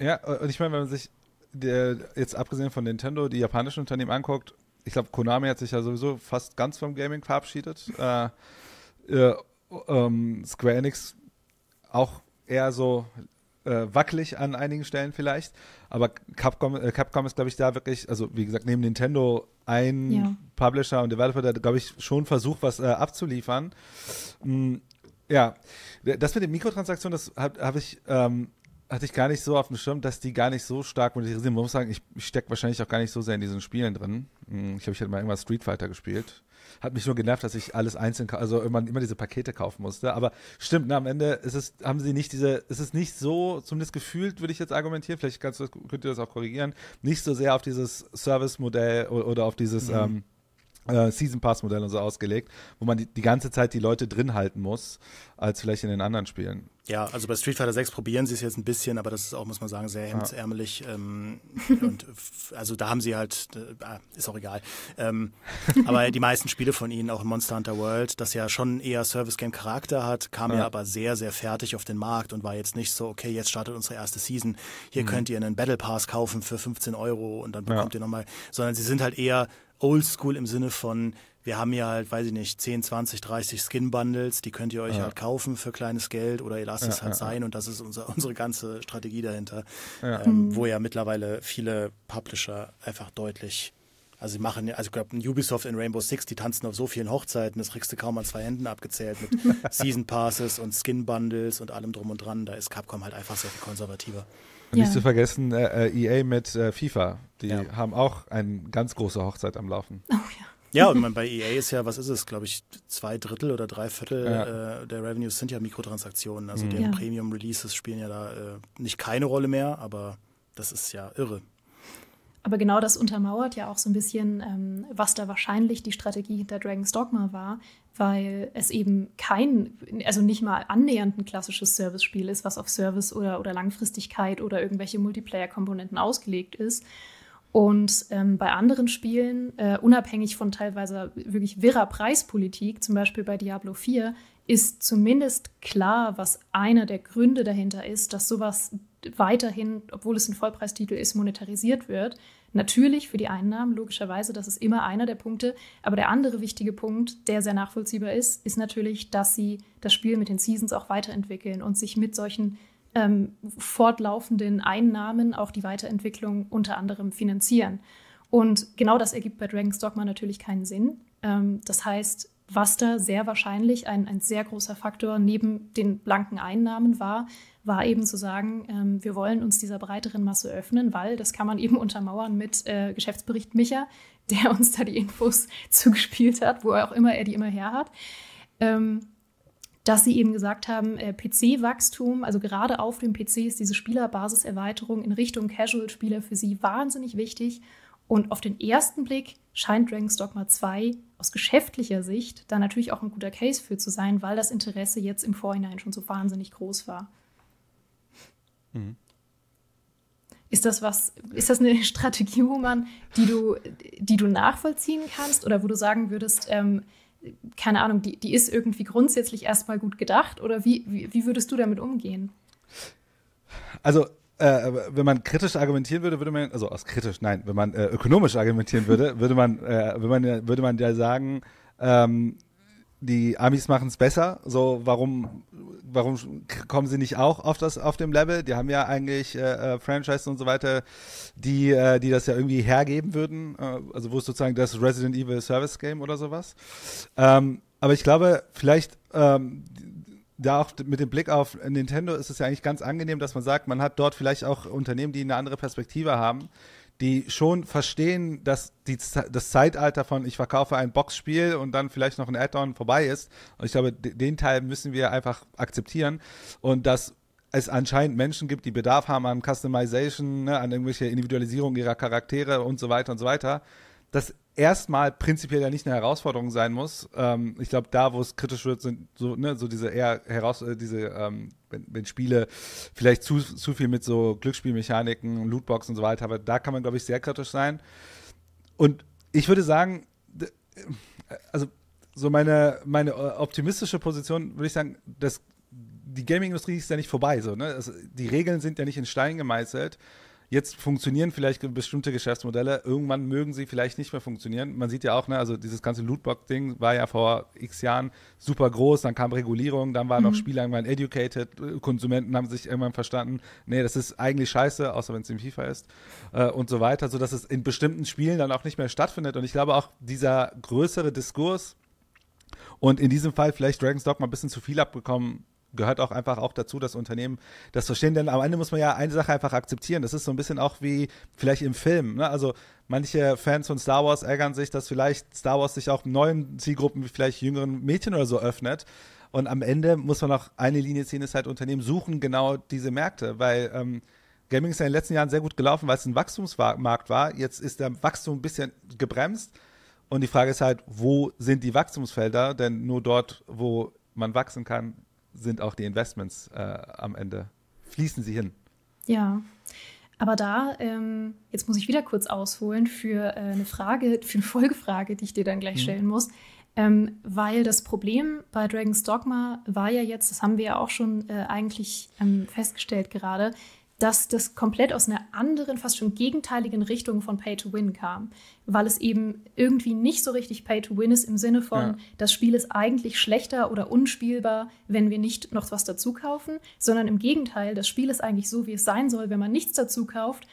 Ja, und ich meine, wenn man sich der, jetzt abgesehen von Nintendo die japanischen Unternehmen anguckt, ich glaube, Konami hat sich ja sowieso fast ganz vom Gaming verabschiedet. Äh, äh, ähm, Square Enix auch eher so äh, wackelig an einigen Stellen vielleicht. Aber Capcom, äh, Capcom ist, glaube ich, da wirklich, also wie gesagt, neben Nintendo ein ja. Publisher und Developer, der, glaube ich, schon versucht, was äh, abzuliefern. Mm, ja, das mit den Mikrotransaktionen, das habe hab ich ähm, hatte ich gar nicht so auf dem Schirm, dass die gar nicht so stark monetarisiert sind. Man muss sagen, ich, ich stecke wahrscheinlich auch gar nicht so sehr in diesen Spielen drin. Hm, ich habe ich hätte mal irgendwann Street Fighter gespielt. Hat mich nur genervt, dass ich alles einzeln, also immer, immer diese Pakete kaufen musste. Aber stimmt, na, ne, am Ende ist es, haben sie nicht diese, ist es nicht so, zumindest gefühlt, würde ich jetzt argumentieren, vielleicht kannst, könnt ihr das auch korrigieren, nicht so sehr auf dieses Service-Modell oder auf dieses, mhm. ähm, äh, Season Pass Modell und so ausgelegt, wo man die, die, ganze Zeit die Leute drin halten muss, als vielleicht in den anderen Spielen. Ja, also bei Street Fighter 6 probieren sie es jetzt ein bisschen, aber das ist auch, muss man sagen, sehr hemdsärmelig. Ähm, und also da haben sie halt, äh, ah, ist auch egal. Ähm, aber die meisten Spiele von ihnen, auch in Monster Hunter World, das ja schon eher Service Game Charakter hat, kam ja. ja. aber sehr, sehr fertig auf den Markt und war jetzt nicht so, okay, jetzt startet unsere erste Season. Hier mhm. könnt ihr einen Battle Pass kaufen für 15 Euro und dann bekommt ja. ihr nochmal, sondern sie sind halt eher oldschool im Sinne von, wir haben ja halt, weiß ich nicht, 10, 20, 30 Skin-Bundles, die könnt ihr euch ja. halt kaufen für kleines Geld oder ihr lasst ja, es halt ja, sein und das ist unser, unsere ganze Strategie dahinter. Ähm, mhm. Wo ja mittlerweile viele Publisher einfach deutlich also sie machen, also ich glaube, Ubisoft in Rainbow Six, die tanzen auf so vielen Hochzeiten, das kriegst du kaum an zwei Händen abgezählt mit Season Passes und Skin Bundles und allem drum und dran. Da ist Capcom halt einfach sehr viel konservativer. Und ja. nicht zu vergessen äh, äh EA mit äh, FIFA. Die ja. haben auch eine ganz große Hochzeit am Laufen. Oh ja. Ja, und man, bei EA ist ja, was ist es, glaube ich, zwei Drittel oder drei Viertel ja. äh, der Revenues sind ja Mikrotransaktionen. Also mhm. die Premium-Releases spielen ja da äh, nicht keine Rolle mehr, aber das ist ja irre. Aber genau das untermauert ja auch so ein bisschen, ähm, was da wahrscheinlich die Strategie hinter Dragon's Dogma war, weil es eben kein, also nicht mal annähernd ein klassisches Service-Spiel ist, was auf Service oder, oder Langfristigkeit oder irgendwelche Multiplayer-Komponenten ausgelegt ist. Und ähm, bei anderen Spielen, äh, unabhängig von teilweise wirklich wirrer Preispolitik, zum Beispiel bei Diablo 4, ist zumindest klar, was einer der Gründe dahinter ist, dass sowas weiterhin, obwohl es ein Vollpreistitel ist, monetarisiert wird. Natürlich für die Einnahmen, logischerweise, das ist immer einer der Punkte. Aber der andere wichtige Punkt, der sehr nachvollziehbar ist, ist natürlich, dass sie das Spiel mit den Seasons auch weiterentwickeln und sich mit solchen ähm, fortlaufenden Einnahmen auch die Weiterentwicklung unter anderem finanzieren. Und genau das ergibt bei Dragon's Dogma natürlich keinen Sinn. Ähm, das heißt, was da sehr wahrscheinlich ein, ein sehr großer Faktor neben den blanken Einnahmen war, war eben zu sagen, ähm, wir wollen uns dieser breiteren Masse öffnen, weil das kann man eben untermauern mit äh, Geschäftsbericht Micha, der uns da die Infos zugespielt hat, wo auch immer er die immer her hat. Ähm, dass sie eben gesagt haben, äh, PC-Wachstum, also gerade auf dem PC ist diese Spielerbasiserweiterung in Richtung Casual-Spieler für sie wahnsinnig wichtig. Und auf den ersten Blick scheint Dragon's Dogma 2 aus geschäftlicher Sicht da natürlich auch ein guter Case für zu sein, weil das Interesse jetzt im Vorhinein schon so wahnsinnig groß war. Mhm. Ist das was, ist das eine Strategie, Roman, die du, die du nachvollziehen kannst oder wo du sagen würdest, ähm, keine Ahnung, die, die ist irgendwie grundsätzlich erstmal gut gedacht oder wie, wie, wie würdest du damit umgehen? Also äh, wenn man kritisch argumentieren würde, würde man, also aus kritisch, nein, wenn man äh, ökonomisch argumentieren würde, würde man, äh, würde man, würde man ja sagen, ähm, die Amis machen es besser. So, warum, warum kommen sie nicht auch auf das, auf dem Level? Die haben ja eigentlich äh, äh Franchises und so weiter, die, äh, die das ja irgendwie hergeben würden. Äh, also wo ist sozusagen das Resident Evil Service Game oder sowas. Ähm, aber ich glaube, vielleicht ähm, da auch mit dem Blick auf Nintendo ist es ja eigentlich ganz angenehm, dass man sagt, man hat dort vielleicht auch Unternehmen, die eine andere Perspektive haben, die schon verstehen, dass die, das Zeitalter von ich verkaufe ein Boxspiel und dann vielleicht noch ein Add-on vorbei ist. Und ich glaube, den Teil müssen wir einfach akzeptieren und dass es anscheinend Menschen gibt, die Bedarf haben an Customization, ne, an irgendwelche Individualisierung ihrer Charaktere und so weiter und so weiter das erstmal prinzipiell ja nicht eine Herausforderung sein muss. Ähm, ich glaube, da, wo es kritisch wird, sind so, ne, so diese eher heraus, äh, diese, ähm, wenn, wenn, Spiele vielleicht zu, zu viel mit so Glücksspielmechaniken, Lootboxen und so weiter, aber da kann man, glaube ich, sehr kritisch sein. Und ich würde sagen, äh, also so meine, meine äh, optimistische Position würde ich sagen, dass die Gaming-Industrie ist ja nicht vorbei. So, ne? also die Regeln sind ja nicht in Stein gemeißelt jetzt funktionieren vielleicht bestimmte Geschäftsmodelle, irgendwann mögen sie vielleicht nicht mehr funktionieren. Man sieht ja auch, ne, also dieses ganze Lootbox-Ding war ja vor x Jahren super groß, dann kam Regulierung, dann waren mhm. auch Spieler irgendwann educated, Konsumenten haben sich irgendwann verstanden, nee, das ist eigentlich scheiße, außer wenn es in FIFA ist äh, und so weiter, sodass es in bestimmten Spielen dann auch nicht mehr stattfindet. Und ich glaube auch dieser größere Diskurs, und in diesem Fall vielleicht Dragon's Dogma ein bisschen zu viel abbekommen gehört auch einfach auch dazu, dass Unternehmen das verstehen. Denn am Ende muss man ja eine Sache einfach akzeptieren. Das ist so ein bisschen auch wie vielleicht im Film. Ne? Also manche Fans von Star Wars ärgern sich, dass vielleicht Star Wars sich auch neuen Zielgruppen, wie vielleicht jüngeren Mädchen oder so öffnet. Und am Ende muss man auch eine Linie ziehen, ist halt Unternehmen suchen genau diese Märkte, weil ähm, Gaming ist ja in den letzten Jahren sehr gut gelaufen, weil es ein Wachstumsmarkt war. Jetzt ist der Wachstum ein bisschen gebremst. Und die Frage ist halt, wo sind die Wachstumsfelder? Denn nur dort, wo man wachsen kann, sind auch die Investments äh, am Ende, fließen sie hin. Ja. Aber da, ähm, jetzt muss ich wieder kurz ausholen für äh, eine Frage, für eine Folgefrage, die ich dir dann gleich mhm. stellen muss. Ähm, weil das Problem bei Dragon's Dogma war ja jetzt, das haben wir ja auch schon äh, eigentlich ähm, festgestellt gerade, dass das komplett aus einer anderen, fast schon gegenteiligen Richtung von Pay to Win kam, weil es eben irgendwie nicht so richtig Pay to Win ist im Sinne von, ja. das Spiel ist eigentlich schlechter oder unspielbar, wenn wir nicht noch was dazu kaufen, sondern im Gegenteil, das Spiel ist eigentlich so, wie es sein soll, wenn man nichts dazu kauft,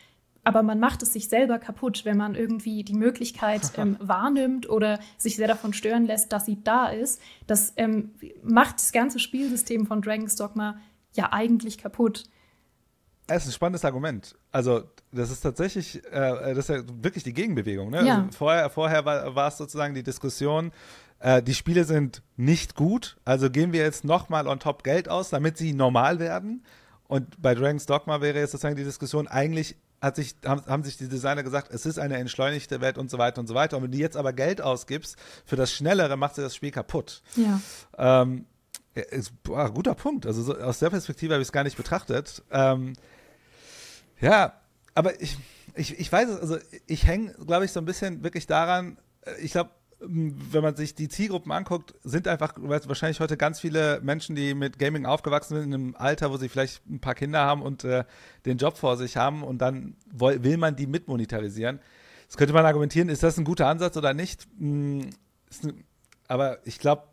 aber man macht es sich selber kaputt, wenn man irgendwie die Möglichkeit ähm, wahrnimmt oder sich sehr davon stören lässt, dass sie da ist. Das ähm, macht das ganze Spielsystem von Dragon's Dogma ja eigentlich kaputt. Es ist ein spannendes Argument. Also, das ist tatsächlich, äh, äh, das ist ja wirklich die Gegenbewegung. Ne? Ja. Also vorher vorher war, war es sozusagen die Diskussion, äh, die Spiele sind nicht gut, also geben wir jetzt nochmal on top Geld aus, damit sie normal werden. Und bei Dragon's Dogma wäre jetzt sozusagen die Diskussion, eigentlich hat sich, haben, haben sich die Designer gesagt, es ist eine entschleunigte Welt und so weiter und so weiter. Und wenn du jetzt aber Geld ausgibst für das Schnellere, macht dir das Spiel kaputt. Ja. Ähm, ist, boah, guter Punkt. Also so, aus der Perspektive habe ich es gar nicht betrachtet. Ähm, ja, aber ich, ich, ich weiß es, also ich hänge, glaube ich, so ein bisschen wirklich daran, äh, ich glaube, wenn man sich die Zielgruppen anguckt, sind einfach wahrscheinlich heute ganz viele Menschen, die mit Gaming aufgewachsen sind, in einem Alter, wo sie vielleicht ein paar Kinder haben und äh, den Job vor sich haben und dann will man die mitmonetarisieren. Das könnte man argumentieren, ist das ein guter Ansatz oder nicht? aber ich glaube,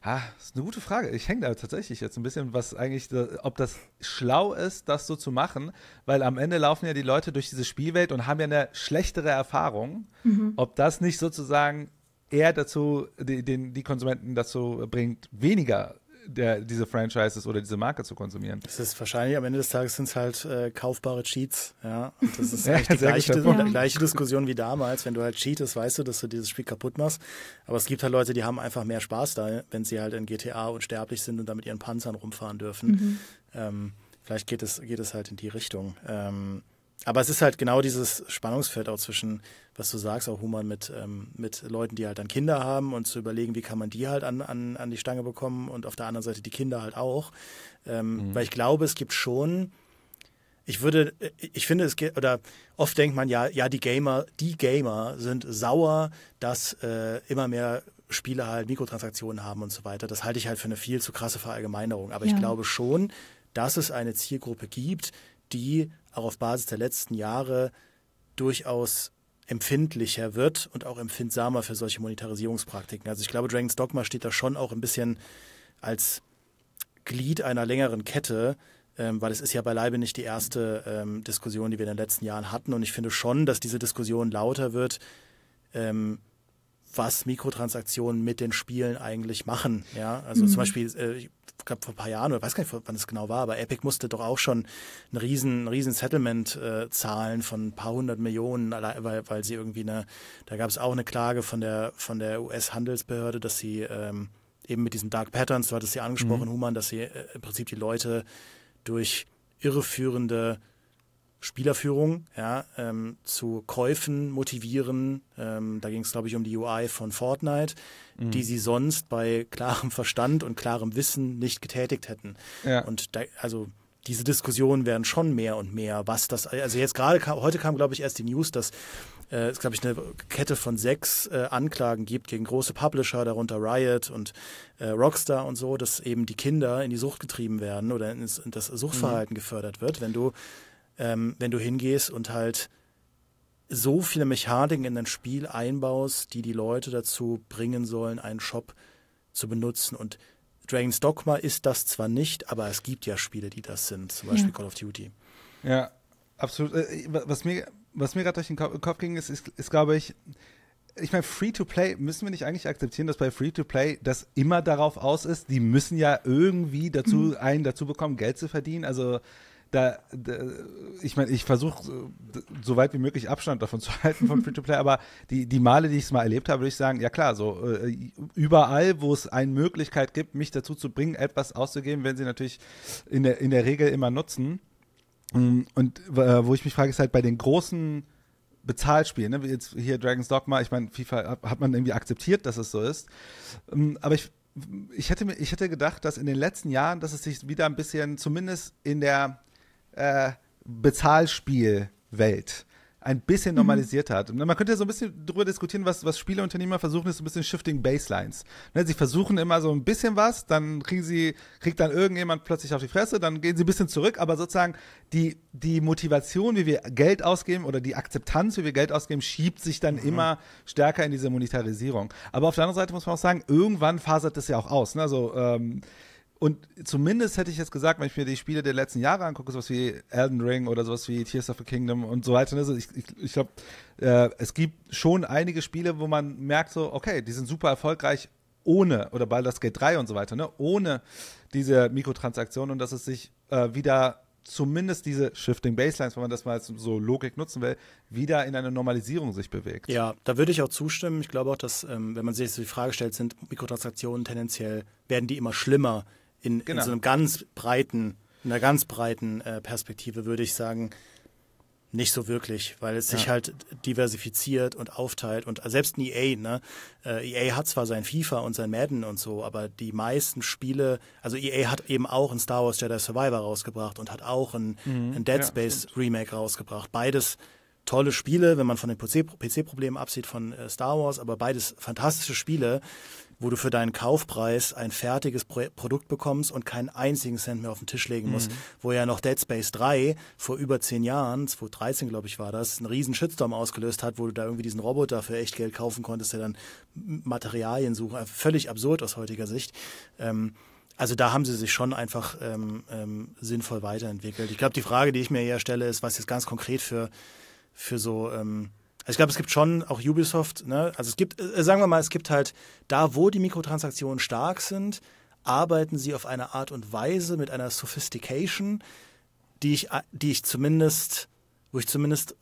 Ah, ist eine gute Frage. Ich hänge da tatsächlich jetzt ein bisschen, was eigentlich, ob das schlau ist, das so zu machen, weil am Ende laufen ja die Leute durch diese Spielwelt und haben ja eine schlechtere Erfahrung. Mhm. Ob das nicht sozusagen eher dazu, die, den, die Konsumenten dazu bringt, weniger der, diese Franchises oder diese Marke zu konsumieren. Das ist wahrscheinlich am Ende des Tages sind es halt äh, kaufbare Cheats, ja. Und das ist ja, die gleiche, ja. gleiche Diskussion wie damals. Wenn du halt cheatest, weißt du, dass du dieses Spiel kaputt machst. Aber es gibt halt Leute, die haben einfach mehr Spaß da, wenn sie halt in GTA unsterblich sind und damit ihren Panzern rumfahren dürfen. Mhm. Ähm, vielleicht geht es, geht es halt in die Richtung. Ähm, aber es ist halt genau dieses Spannungsfeld auch zwischen was du sagst, auch Human mit, ähm, mit Leuten, die halt dann Kinder haben und zu überlegen, wie kann man die halt an, an, an die Stange bekommen und auf der anderen Seite die Kinder halt auch. Ähm, mhm. Weil ich glaube, es gibt schon, ich würde, äh, ich finde es oder oft denkt man ja, ja die Gamer, die Gamer sind sauer, dass äh, immer mehr Spiele halt Mikrotransaktionen haben und so weiter. Das halte ich halt für eine viel zu krasse Verallgemeinerung. Aber ja. ich glaube schon, dass es eine Zielgruppe gibt, die auch auf Basis der letzten Jahre durchaus empfindlicher wird und auch empfindsamer für solche Monetarisierungspraktiken. Also ich glaube, Dragon's Dogma steht da schon auch ein bisschen als Glied einer längeren Kette, ähm, weil es ist ja beileibe nicht die erste ähm, Diskussion, die wir in den letzten Jahren hatten. Und ich finde schon, dass diese Diskussion lauter wird, ähm, was Mikrotransaktionen mit den Spielen eigentlich machen. Ja, also mhm. zum Beispiel, äh, glaube vor ein paar Jahren oder weiß gar nicht, wann es genau war, aber Epic musste doch auch schon ein riesen, riesen Settlement äh, zahlen von ein paar hundert Millionen, weil, weil sie irgendwie eine, da gab es auch eine Klage von der von der US-Handelsbehörde, dass sie ähm, eben mit diesen Dark Patterns, du hattest sie angesprochen, mhm. Human, dass sie äh, im Prinzip die Leute durch irreführende Spielerführung, ja, ähm, zu Käufen motivieren. Ähm, da ging es, glaube ich, um die UI von Fortnite, mhm. die sie sonst bei klarem Verstand und klarem Wissen nicht getätigt hätten. Ja. Und da, also diese Diskussionen werden schon mehr und mehr, was das, also jetzt gerade kam, heute kam, glaube ich, erst die News, dass äh, es, glaube ich, eine Kette von sechs äh, Anklagen gibt gegen große Publisher, darunter Riot und äh, Rockstar und so, dass eben die Kinder in die Sucht getrieben werden oder in das Suchtverhalten mhm. gefördert wird, wenn du ähm, wenn du hingehst und halt so viele Mechaniken in ein Spiel einbaust, die die Leute dazu bringen sollen, einen Shop zu benutzen. Und Dragon's Dogma ist das zwar nicht, aber es gibt ja Spiele, die das sind, zum Beispiel ja. Call of Duty. Ja, absolut. Äh, äh, was mir, was mir gerade durch den Kopf ging, ist, ist, ist glaube ich, ich meine, Free-to-Play, müssen wir nicht eigentlich akzeptieren, dass bei Free-to-Play das immer darauf aus ist, die müssen ja irgendwie dazu, mhm. einen dazu bekommen, Geld zu verdienen. Also da, da ich meine, ich versuche so weit wie möglich Abstand davon zu halten von Free-to-Play, aber die, die Male, die ich es mal erlebt habe, würde ich sagen, ja klar, so äh, überall, wo es eine Möglichkeit gibt, mich dazu zu bringen, etwas auszugeben, werden sie natürlich in der, in der Regel immer nutzen. Mm, und äh, wo ich mich frage, ist halt bei den großen Bezahlspielen, ne? jetzt hier Dragon's Dogma, ich meine, FIFA hat man irgendwie akzeptiert, dass es so ist. Mm, aber ich, ich, hätte, ich hätte gedacht, dass in den letzten Jahren, dass es sich wieder ein bisschen, zumindest in der äh, Bezahlspielwelt ein bisschen mhm. normalisiert hat. Man könnte ja so ein bisschen darüber diskutieren, was, was Spieleunternehmer versuchen, ist so ein bisschen Shifting Baselines. Ne, sie versuchen immer so ein bisschen was, dann kriegen sie, kriegt dann irgendjemand plötzlich auf die Fresse, dann gehen sie ein bisschen zurück, aber sozusagen die, die Motivation, wie wir Geld ausgeben oder die Akzeptanz, wie wir Geld ausgeben, schiebt sich dann mhm. immer stärker in diese Monetarisierung. Aber auf der anderen Seite muss man auch sagen, irgendwann fasert das ja auch aus. Ne? Also ähm, und zumindest hätte ich jetzt gesagt, wenn ich mir die Spiele der letzten Jahre angucke, sowas wie Elden Ring oder sowas wie Tears of the Kingdom und so weiter, ne, ich, ich, ich glaube, äh, es gibt schon einige Spiele, wo man merkt so, okay, die sind super erfolgreich ohne, oder Baldur's Gate 3 und so weiter, ne, ohne diese Mikrotransaktionen und dass es sich äh, wieder zumindest diese Shifting Baselines, wenn man das mal als so Logik nutzen will, wieder in eine Normalisierung sich bewegt. Ja, da würde ich auch zustimmen. Ich glaube auch, dass, ähm, wenn man sich jetzt die Frage stellt, sind Mikrotransaktionen tendenziell, werden die immer schlimmer? in, genau. in so einem ganz breiten, in einer ganz breiten äh, Perspektive würde ich sagen, nicht so wirklich, weil es sich halt diversifiziert und aufteilt und äh, selbst ein EA, ne? Äh, EA hat zwar sein FIFA und sein Madden und so, aber die meisten Spiele, also EA hat eben auch ein Star Wars Jedi Survivor rausgebracht und hat auch ein, mhm. ein Dead Space ja, Remake rausgebracht. Beides tolle Spiele, wenn man von den PC-Problemen absieht von äh, Star Wars, aber beides fantastische Spiele, wo du für deinen Kaufpreis ein fertiges Pro Produkt bekommst und keinen einzigen Cent mehr auf den Tisch legen musst. Mhm. Wo ja noch Dead Space 3 vor über zehn Jahren, 2013 glaube ich war das, einen riesen Shitstorm ausgelöst hat, wo du da irgendwie diesen Roboter für echt Geld kaufen konntest, der dann Materialien suchen. Völlig absurd aus heutiger Sicht. Ähm, also da haben sie sich schon einfach ähm, ähm, sinnvoll weiterentwickelt. Ich glaube, die Frage, die ich mir hier stelle, ist, was jetzt ganz konkret für, für so ähm, also ich glaube, es gibt schon auch Ubisoft, ne? also es gibt, äh, sagen wir mal, es gibt halt da, wo die Mikrotransaktionen stark sind, arbeiten sie auf eine Art und Weise mit einer Sophistication, die ich, äh, die ich zumindest, wo ich zumindest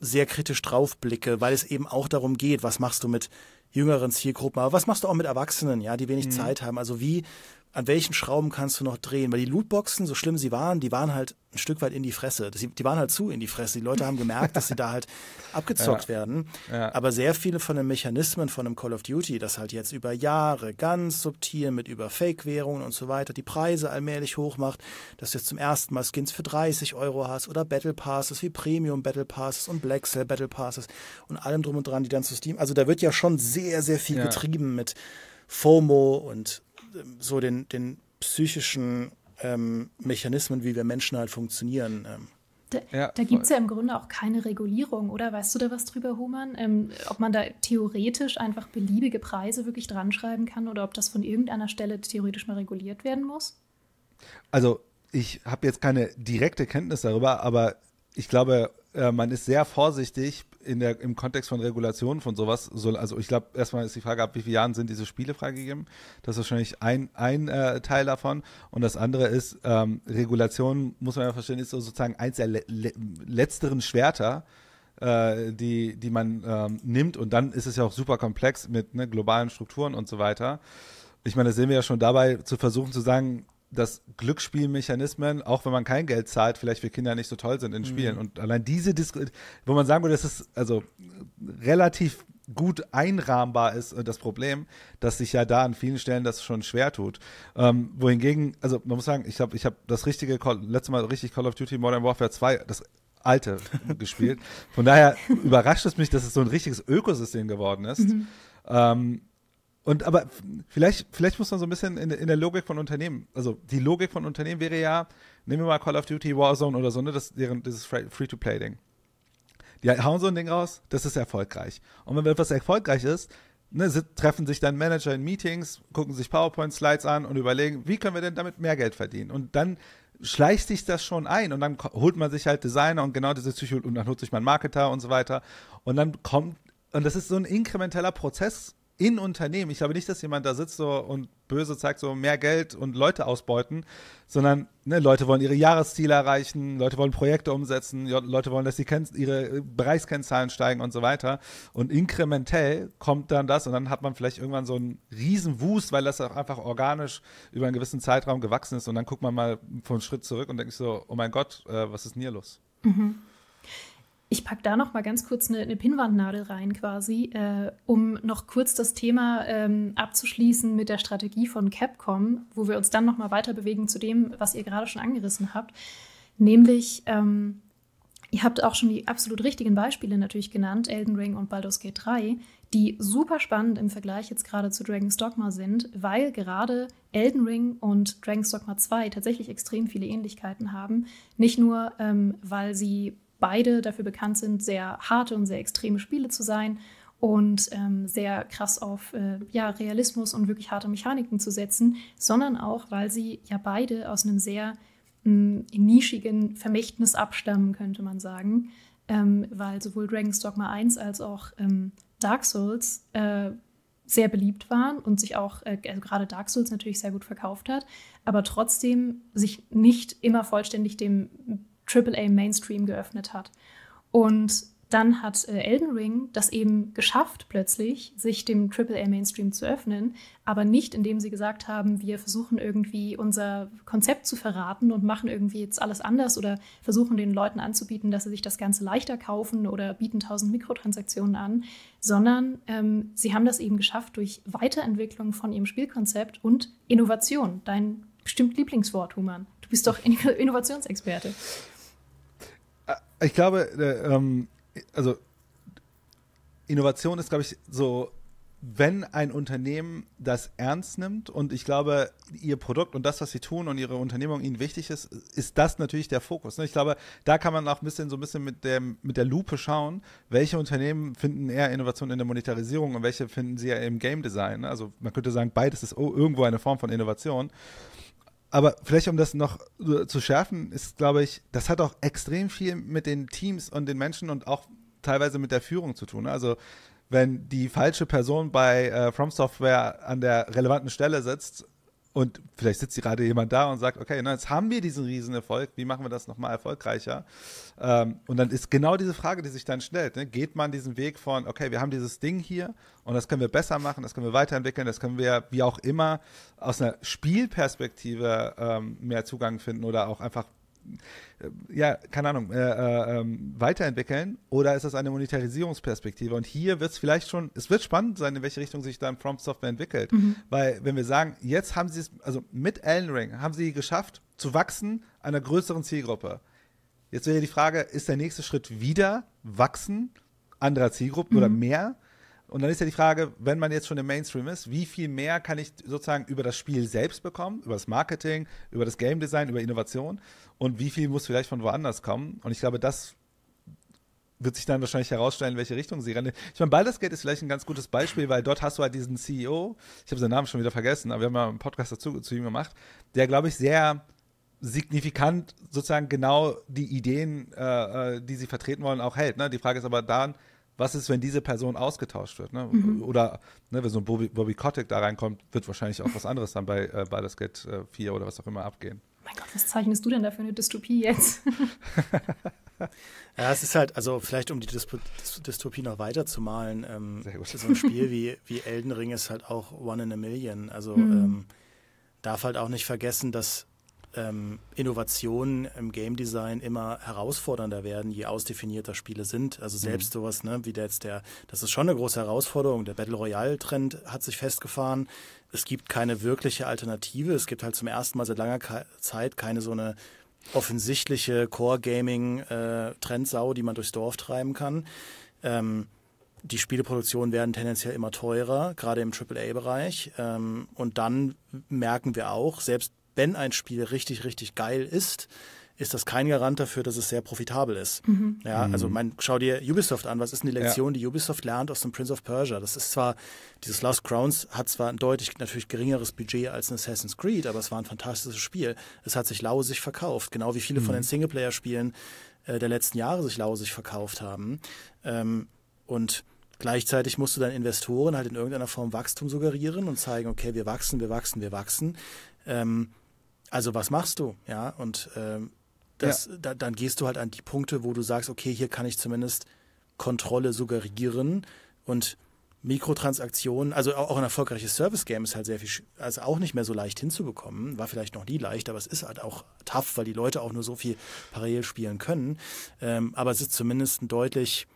sehr kritisch drauf blicke, weil es eben auch darum geht, was machst du mit jüngeren Zielgruppen, aber was machst du auch mit Erwachsenen, ja, die wenig mhm. Zeit haben? Also wie an welchen Schrauben kannst du noch drehen? Weil die Lootboxen, so schlimm sie waren, die waren halt ein Stück weit in die Fresse. Die waren halt zu in die Fresse. Die Leute haben gemerkt, dass sie da halt abgezockt ja. werden. Ja. Aber sehr viele von den Mechanismen von einem Call of Duty, das halt jetzt über Jahre ganz subtil mit über Fake-Währungen und so weiter die Preise allmählich hoch macht, dass du jetzt zum ersten Mal Skins für 30 Euro hast oder Battle Passes wie Premium Battle Passes und Black Cell Battle Passes und allem drum und dran, die dann zu Steam. Also da wird ja schon sehr, sehr viel ja. getrieben mit FOMO und so den, den psychischen ähm, Mechanismen, wie wir Menschen halt funktionieren. Ähm. Da, ja, da gibt es ja im Grunde auch keine Regulierung, oder? Weißt du da was drüber, Homan? Ähm, ob man da theoretisch einfach beliebige Preise wirklich dranschreiben kann oder ob das von irgendeiner Stelle theoretisch mal reguliert werden muss? Also, ich habe jetzt keine direkte Kenntnis darüber, aber ich glaube, äh, man ist sehr vorsichtig in der, im Kontext von Regulationen von sowas. So, also ich glaube, erstmal ist die Frage, ab wie vielen Jahren sind diese Spiele freigegeben? Das ist wahrscheinlich ein, ein äh, Teil davon. Und das andere ist, ähm, Regulation, muss man ja verstehen, ist so sozusagen eins der le le letzteren Schwerter, äh, die, die man ähm, nimmt. Und dann ist es ja auch super komplex mit ne, globalen Strukturen und so weiter. Ich meine, das sehen wir ja schon dabei, zu versuchen zu sagen, dass Glücksspielmechanismen, auch wenn man kein Geld zahlt, vielleicht für Kinder nicht so toll sind in mhm. Spielen. Mhm. Und allein diese Diskussion, wo man sagen würde, dass es also relativ gut einrahmbar ist äh, das Problem, dass sich ja da an vielen Stellen das schon schwer tut. Ähm, wohingegen, also man muss sagen, ich habe ich hab das richtige, Call, letzte Mal richtig Call of Duty Modern Warfare 2, das alte gespielt. Von daher überrascht es mich, dass es so ein richtiges Ökosystem geworden ist. Mhm. Ähm, und aber vielleicht, vielleicht muss man so ein bisschen in, in, der Logik von Unternehmen, also die Logik von Unternehmen wäre ja, nehmen wir mal Call of Duty, Warzone oder so, ne, das, deren, dieses Free-to-Play-Ding. Die hauen so ein Ding raus, das ist erfolgreich. Und wenn etwas erfolgreich ist, ne, treffen sich dann Manager in Meetings, gucken sich PowerPoint-Slides an und überlegen, wie können wir denn damit mehr Geld verdienen? Und dann schleicht sich das schon ein und dann holt man sich halt Designer und genau diese Psychologie und dann holt sich man Marketer und so weiter. Und dann kommt, und das ist so ein inkrementeller Prozess in Unternehmen. Ich glaube nicht, dass jemand da sitzt so und böse zeigt, so mehr Geld und Leute ausbeuten, sondern ne, Leute wollen ihre Jahresziele erreichen, Leute wollen Projekte umsetzen, Leute wollen, dass die ihre Bereichskennzahlen steigen und so weiter. Und inkrementell kommt dann das und dann hat man vielleicht irgendwann so einen Riesenwust, weil das auch einfach organisch über einen gewissen Zeitraum gewachsen ist. Und dann guckt man mal von Schritt zurück und denkt so, oh mein Gott, äh, was ist denn hier los? Mhm. Ich packe da noch mal ganz kurz eine, eine Pinnwandnadel rein quasi, äh, um noch kurz das Thema ähm, abzuschließen mit der Strategie von Capcom, wo wir uns dann noch mal weiter bewegen zu dem, was ihr gerade schon angerissen habt, nämlich ähm, Ihr habt auch schon die absolut richtigen Beispiele natürlich genannt, Elden Ring und Baldur's Gate 3, die super spannend im Vergleich jetzt gerade zu Dragon's Dogma sind, weil gerade Elden Ring und Dragon's Dogma 2 tatsächlich extrem viele Ähnlichkeiten haben. Nicht nur, ähm, weil sie beide dafür bekannt sind, sehr harte und sehr extreme Spiele zu sein und ähm, sehr krass auf äh, ja, Realismus und wirklich harte Mechaniken zu setzen, sondern auch, weil sie ja beide aus einem sehr mh, hm, nischigen Vermächtnis abstammen, könnte man sagen. Ähm, weil sowohl Dragon's Dogma 1 als auch ähm, Dark Souls äh, sehr beliebt waren und sich auch, äh, also gerade Dark Souls natürlich sehr gut verkauft hat, aber trotzdem sich nicht immer vollständig dem AAA Mainstream geöffnet hat. Und dann hat äh, Elden Ring das eben geschafft, plötzlich sich dem AAA-Mainstream zu öffnen, aber nicht indem sie gesagt haben, wir versuchen irgendwie unser Konzept zu verraten und machen irgendwie jetzt alles anders oder versuchen den Leuten anzubieten, dass sie sich das Ganze leichter kaufen oder bieten tausend Mikrotransaktionen an, sondern ähm, sie haben das eben geschafft durch Weiterentwicklung von ihrem Spielkonzept und Innovation. Dein bestimmt Lieblingswort, Human. Du bist doch Innovationsexperte. Ich glaube, äh, ähm, also Innovation ist, glaube ich, so, wenn ein Unternehmen das ernst nimmt und ich glaube, ihr Produkt und das, was sie tun und ihre Unternehmung ihnen wichtig ist, ist das natürlich der Fokus. Ne? Ich glaube, da kann man auch ein bisschen so ein bisschen mit, dem, mit der Lupe schauen, welche Unternehmen finden eher Innovation in der Monetarisierung und welche finden sie ja im Game Design. Ne? Also man könnte sagen, beides ist irgendwo eine Form von Innovation aber vielleicht um das noch zu schärfen, ist, glaube ich, das hat auch extrem viel mit den Teams und den Menschen und auch teilweise mit der Führung zu tun. Also wenn die falsche Person bei äh, From Software an der relevanten Stelle sitzt, und vielleicht sitzt gerade jemand da und sagt, okay, na, jetzt haben wir diesen Riesenerfolg, wie machen wir das nochmal erfolgreicher? Ähm, und dann ist genau diese Frage, die sich dann stellt, ne? geht man diesen Weg von, okay, wir haben dieses Ding hier und das können wir besser machen, das können wir weiterentwickeln, das können wir, wie auch immer, aus einer Spielperspektive ähm, mehr Zugang finden oder auch einfach äh, ja, keine Ahnung, äh, äh, ähm, weiterentwickeln oder ist das eine Monetarisierungsperspektive? Und hier wird es vielleicht schon, es wird spannend sein, in welche Richtung sich dann From Software entwickelt. Mhm. Weil, wenn wir sagen, jetzt haben sie es, also mit Elden Ring haben sie geschafft, zu wachsen einer größeren Zielgruppe. Jetzt wäre die Frage, ist der nächste Schritt wieder wachsen anderer Zielgruppen mhm. oder mehr? Und dann ist ja die Frage, wenn man jetzt schon im Mainstream ist, wie viel mehr kann ich sozusagen über das Spiel selbst bekommen, über das Marketing, über das Game Design, über Innovation und wie viel muss vielleicht von woanders kommen? Und ich glaube, das wird sich dann wahrscheinlich herausstellen, in welche Richtung sie rennen. Ich meine, Baldur's Gate ist vielleicht ein ganz gutes Beispiel, weil dort hast du halt diesen CEO, ich habe seinen Namen schon wieder vergessen, aber wir haben mal einen Podcast dazu zu ihm gemacht, der, glaube ich, sehr signifikant sozusagen genau die Ideen, äh, äh, die sie vertreten wollen, auch hält. Ne? Die Frage ist aber dann, was ist, wenn diese Person ausgetauscht wird? Ne? Mhm. Oder ne, wenn so ein Bobby, Bobby Kotick da reinkommt, wird wahrscheinlich auch was anderes dann bei äh, Baldur's Gate 4 äh, oder was auch immer abgehen. Mein Gott, was zeichnest du denn da für eine Dystopie jetzt? ja, es ist halt, also vielleicht um die Dyspo Dystopie noch weiter zu malen, ähm, so ein Spiel wie, wie Elden Ring ist halt auch One in a Million. Also mhm. ähm, darf halt auch nicht vergessen, dass ähm, Innovationen im Game Design immer herausfordernder werden, je ausdefinierter Spiele sind. Also mhm. selbst mhm. sowas, ne, wie der jetzt der, das ist schon eine große Herausforderung. Der Battle Royale-Trend hat sich festgefahren. Es gibt keine wirkliche Alternative. Es gibt halt zum ersten Mal seit langer Zeit keine so eine offensichtliche Core-Gaming-Trendsau, äh, die man durchs Dorf treiben kann. Ähm, die Spieleproduktionen werden tendenziell immer teurer, gerade im AAA-Bereich. Ähm, und dann merken wir auch, selbst wenn ein Spiel richtig, richtig geil ist, ist das kein Garant dafür, dass es sehr profitabel ist. Mhm. Ja, also mhm. mein, schau dir Ubisoft an, was ist eine Lektion, ja. die Ubisoft lernt aus dem Prince of Persia? Das ist zwar, dieses Lost Crowns hat zwar ein deutlich natürlich geringeres Budget als ein Assassin's Creed, aber es war ein fantastisches Spiel. Es hat sich lausig verkauft, genau wie viele mhm. von den mhm. Singleplayer-Spielen äh, der letzten Jahre sich lausig verkauft haben. Ähm, und Gleichzeitig musst du deinen Investoren halt in irgendeiner Form Wachstum suggerieren und zeigen, okay, wir wachsen, wir wachsen, wir wachsen. Ähm, also was machst du? Ja, und ähm, das, ja. Da, dann gehst du halt an die Punkte, wo du sagst, okay, hier kann ich zumindest Kontrolle suggerieren und Mikrotransaktionen, also auch ein erfolgreiches Service-Game ist halt sehr viel, also auch nicht mehr so leicht hinzubekommen. War vielleicht noch nie leicht, aber es ist halt auch tough, weil die Leute auch nur so viel parallel spielen können. Ähm, aber es ist zumindest ein deutlich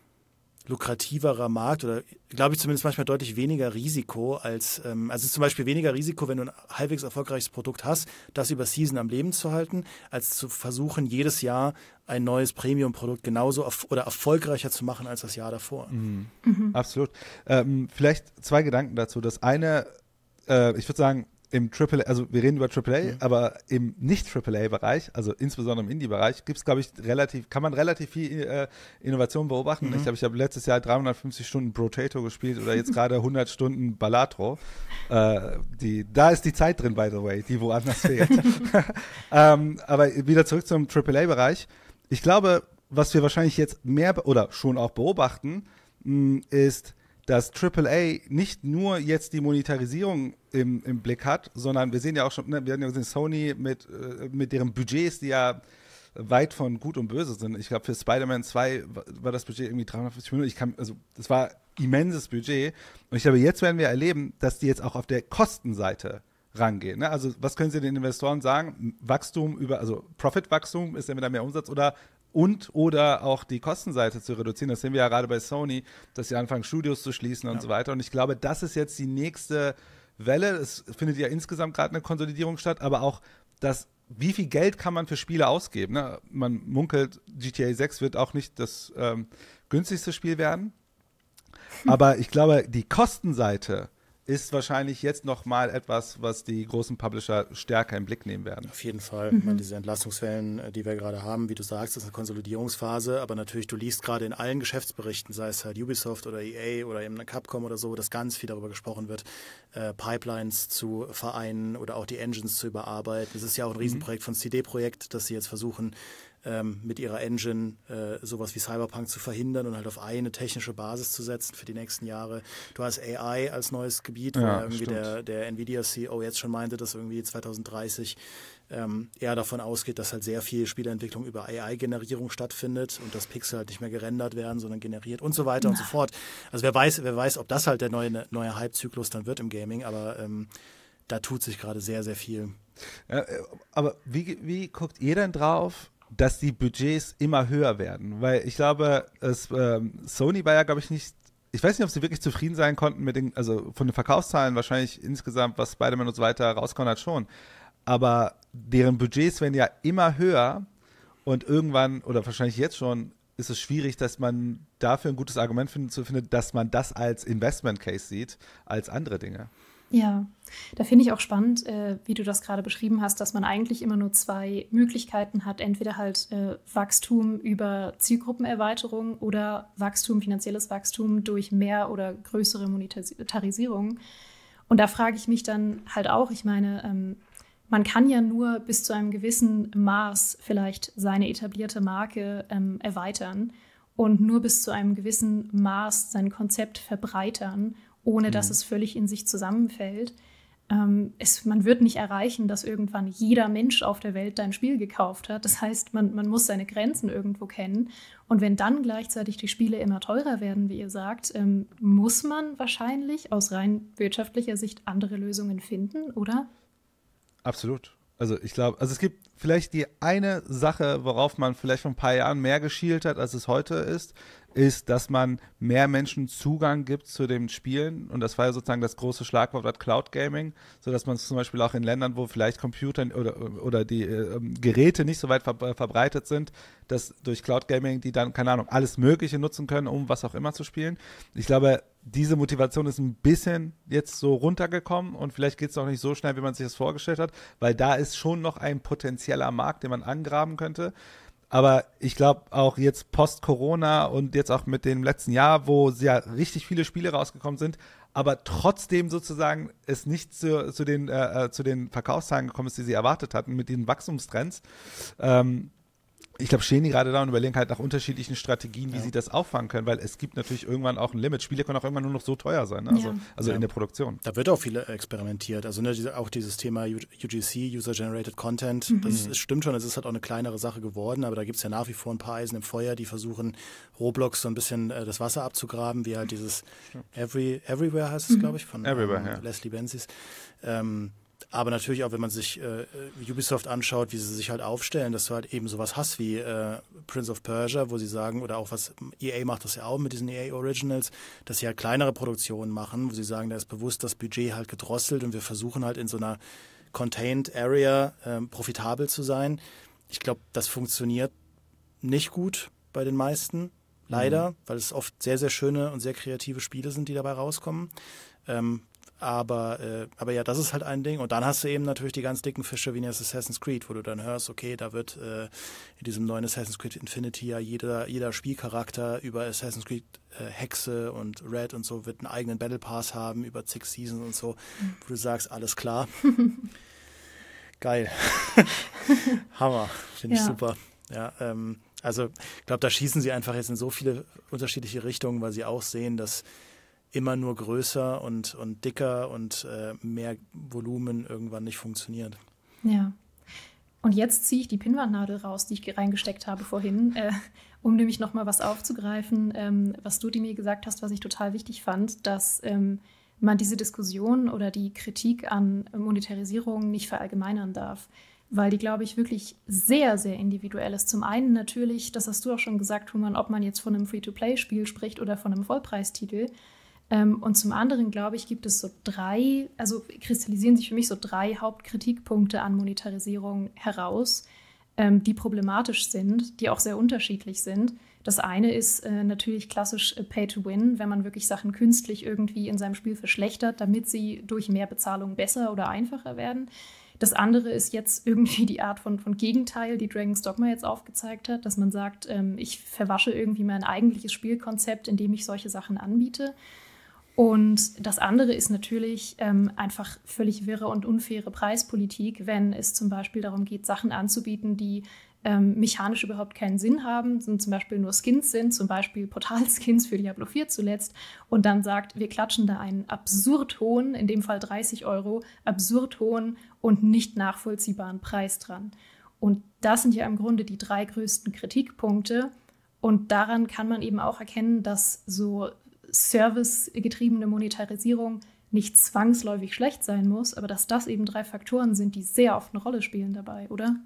lukrativerer Markt oder glaube ich zumindest manchmal deutlich weniger Risiko als, ähm, also zum Beispiel weniger Risiko, wenn du ein halbwegs erfolgreiches Produkt hast, das über Season am Leben zu halten, als zu versuchen, jedes Jahr ein neues Premium-Produkt genauso oder erfolgreicher zu machen als das Jahr davor. Mhm. Mhm. Absolut. Ähm, vielleicht zwei Gedanken dazu. Das eine, äh, ich würde sagen, im Triple, also wir reden über Triple A, mhm. aber im nicht Triple A Bereich, also insbesondere im Indie Bereich, gibt es glaube ich relativ, kann man relativ viel äh, Innovation beobachten. Mhm. Ich glaube, ich habe letztes Jahr 350 Stunden Brotato gespielt oder jetzt gerade 100 Stunden Balatro. Äh, die, da ist die Zeit drin, by the way, die woanders fehlt. ähm, aber wieder zurück zum Triple A Bereich. Ich glaube, was wir wahrscheinlich jetzt mehr oder schon auch beobachten, mh, mm, ist dass AAA nicht nur jetzt die Monetarisierung im, im Blick hat, sondern wir sehen ja auch schon, ne, wir haben ja gesehen, Sony mit, äh, mit deren Budgets, die ja weit von gut und böse sind. Ich glaube, für Spider-Man 2 war das Budget irgendwie 350 Millionen. Ich kann, also, das war immenses Budget. Und ich glaube, jetzt werden wir erleben, dass die jetzt auch auf der Kostenseite rangehen. Ne? Also, was können Sie den Investoren sagen? Wachstum über, also Profitwachstum ist ja wieder mehr Umsatz oder und oder auch die Kostenseite zu reduzieren. Das sehen wir ja gerade bei Sony, dass sie anfangen, Studios zu schließen und ja. so weiter. Und ich glaube, das ist jetzt die nächste Welle. Es findet ja insgesamt gerade eine Konsolidierung statt, aber auch das wie viel Geld kann man für Spiele ausgeben? Ne? Man munkelt, GTA 6 wird auch nicht das ähm, günstigste Spiel werden. Aber ich glaube, die Kostenseite äh, ist wahrscheinlich jetzt nochmal etwas, was die großen Publisher stärker im Blick nehmen werden. Auf jeden Fall. Mhm. Ich meine, diese Entlastungswellen, äh, die wir gerade haben, wie du sagst, ist eine Konsolidierungsphase, aber natürlich, du liest gerade in allen Geschäftsberichten, sei es halt Ubisoft oder EA oder eben Capcom oder so, dass ganz viel darüber gesprochen wird, äh, Pipelines zu vereinen oder auch die Engines zu überarbeiten. Es ist ja auch ein mhm. Riesenprojekt mhm. von CD Projekt, dass sie jetzt versuchen, ähm, mit ihrer Engine äh, sowas wie Cyberpunk zu verhindern und halt auf eine technische Basis zu setzen für die nächsten Jahre. Du hast AI als neues Gebiet, ja, wo irgendwie der, der Nvidia-CEO jetzt schon meinte, dass irgendwie 2030 ähm, eher davon ausgeht, dass halt sehr viel Spieleentwicklung über AI-Generierung stattfindet und dass Pixel halt nicht mehr gerendert werden, sondern generiert und so weiter ja. und so fort. Also wer weiß, wer weiß, ob das halt der neue, neue Hype-Zyklus dann wird im Gaming, aber ähm, da tut sich gerade sehr, sehr viel. Ja, äh, aber wie, wie guckt ihr denn drauf, dass die Budgets immer höher werden. Weil ich glaube, es, ähm, Sony war ja, glaube ich, nicht. Ich weiß nicht, ob sie wirklich zufrieden sein konnten mit den, also von den Verkaufszahlen wahrscheinlich insgesamt, was Spider-Man und so weiter rauskommt hat schon. Aber deren Budgets werden ja immer höher und irgendwann oder wahrscheinlich jetzt schon ist es schwierig, dass man dafür ein gutes Argument finden, zu finden, dass man das als Investment Case sieht, als andere Dinge. Ja, da finde ich auch spannend, äh, wie du das gerade beschrieben hast, dass man eigentlich immer nur zwei Möglichkeiten hat. Entweder halt äh, Wachstum über Zielgruppenerweiterung oder Wachstum, finanzielles Wachstum durch mehr oder größere Monetarisierung. Und da frage ich mich dann halt auch, ich meine, ähm, man kann ja nur bis zu einem gewissen Maß vielleicht seine etablierte Marke ähm, erweitern und nur bis zu einem gewissen Maß sein Konzept verbreitern ohne dass mhm. es völlig in sich zusammenfällt. Ähm, es, man wird nicht erreichen, dass irgendwann jeder Mensch auf der Welt dein Spiel gekauft hat. Das heißt, man, man muss seine Grenzen irgendwo kennen. Und wenn dann gleichzeitig die Spiele immer teurer werden, wie ihr sagt, ähm, muss man wahrscheinlich aus rein wirtschaftlicher Sicht andere Lösungen finden, oder? Absolut. Also ich glaube, also es gibt vielleicht die eine Sache, worauf man vielleicht vor ein paar Jahren mehr geschielt hat, als es heute ist, ist, dass man mehr Menschen Zugang gibt zu den Spielen. Und das war ja sozusagen das große Schlagwort hat Cloud Gaming, sodass man zum Beispiel auch in Ländern, wo vielleicht Computer oder, oder die äh, Geräte nicht so weit ver äh, verbreitet sind, dass durch Cloud Gaming die dann, keine Ahnung, alles Mögliche nutzen können, um was auch immer zu spielen. Ich glaube, diese Motivation ist ein bisschen jetzt so runtergekommen und vielleicht geht es auch nicht so schnell, wie man sich das vorgestellt hat, weil da ist schon noch ein Potenzial potenzieller Markt, den man angraben könnte. Aber ich glaube auch jetzt post-Corona und jetzt auch mit dem letzten Jahr, wo ja richtig viele Spiele rausgekommen sind, aber trotzdem sozusagen es nicht zu, zu den, äh, äh zu den Verkaufszahlen gekommen ist, die sie erwartet hatten mit diesen Wachstumstrends. Ähm, ich glaube, stehen die gerade da und überlegen halt nach unterschiedlichen Strategien, wie ja. sie das auffangen können, weil es gibt natürlich irgendwann auch ein Limit. Spiele können auch irgendwann nur noch so teuer sein, ne? also, ja. also ja. in der Produktion. Da wird auch viel experimentiert. Also ne, auch dieses Thema UGC, User-Generated Content, mhm. das ist, stimmt schon, es ist halt auch eine kleinere Sache geworden, aber da gibt es ja nach wie vor ein paar Eisen im Feuer, die versuchen, Roblox so ein bisschen äh, das Wasser abzugraben, wie halt dieses Every, Everywhere heißt es, mhm. glaube ich, von Everywhere, ähm, Leslie Benzies. Ähm, aber natürlich auch, wenn man sich äh, äh, Ubisoft anschaut, wie sie sich halt aufstellen, dass du halt eben sowas hast wie äh, Prince of Persia, wo sie sagen, oder auch was EA macht das ja auch mit diesen EA Originals, dass sie halt kleinere Produktionen machen, wo sie sagen, da ist bewusst das Budget halt gedrosselt und wir versuchen halt in so einer Contained Area äh, profitabel zu sein. Ich glaube, das funktioniert nicht gut bei den meisten, leider, mhm. weil es oft sehr, sehr schöne und sehr kreative Spiele sind, die dabei rauskommen. Ähm, aber, äh, aber ja, das ist halt ein Ding. Und dann hast du eben natürlich die ganz dicken Fische wie in Assassin's Creed, wo du dann hörst, okay, da wird äh, in diesem neuen Assassin's Creed Infinity ja jeder, jeder Spielcharakter über Assassin's Creed äh, Hexe und Red und so wird einen eigenen Battle Pass haben über Six Seasons und so, wo du sagst, alles klar. Geil. Hammer. Finde ich ja. super. Ja, ähm, also ich glaube, da schießen sie einfach jetzt in so viele unterschiedliche Richtungen, weil sie auch sehen, dass immer nur größer und, und dicker und äh, mehr Volumen irgendwann nicht funktioniert. Ja. Und jetzt ziehe ich die Pinwandnadel raus, die ich reingesteckt habe vorhin, äh, um nämlich nochmal was aufzugreifen, ähm, was du mir gesagt hast, was ich total wichtig fand, dass ähm, man diese Diskussion oder die Kritik an Monetarisierung nicht verallgemeinern darf weil die, glaube ich, wirklich sehr, sehr individuell ist. Zum einen natürlich, das hast du auch schon gesagt, Human, ob man jetzt von einem Free-to-Play-Spiel spricht oder von einem Vollpreistitel. Ähm, und zum anderen, glaube ich, gibt es so drei, also kristallisieren sich für mich so drei Hauptkritikpunkte an Monetarisierung heraus, ähm, die problematisch sind, die auch sehr unterschiedlich sind. Das eine ist äh, natürlich klassisch äh, Pay to Win, wenn man wirklich Sachen künstlich irgendwie in seinem Spiel verschlechtert, damit sie durch mehr Bezahlung besser oder einfacher werden. Das andere ist jetzt irgendwie die Art von, von Gegenteil, die Dragon's Dogma jetzt aufgezeigt hat, dass man sagt, ähm, ich verwasche irgendwie mein eigentliches Spielkonzept, indem ich solche Sachen anbiete. Und das andere ist natürlich ähm, einfach völlig wirre und unfaire Preispolitik, wenn es zum Beispiel darum geht, Sachen anzubieten, die ähm, mechanisch überhaupt keinen Sinn haben, zum Beispiel nur Skins sind, zum Beispiel Portalskins für Diablo 4 zuletzt, und dann sagt, wir klatschen da einen absurd hohen, in dem Fall 30 Euro, absurd hohen und nicht nachvollziehbaren Preis dran. Und das sind ja im Grunde die drei größten Kritikpunkte. Und daran kann man eben auch erkennen, dass so servicegetriebene Monetarisierung nicht zwangsläufig schlecht sein muss, aber dass das eben drei Faktoren sind, die sehr oft eine Rolle spielen dabei, oder?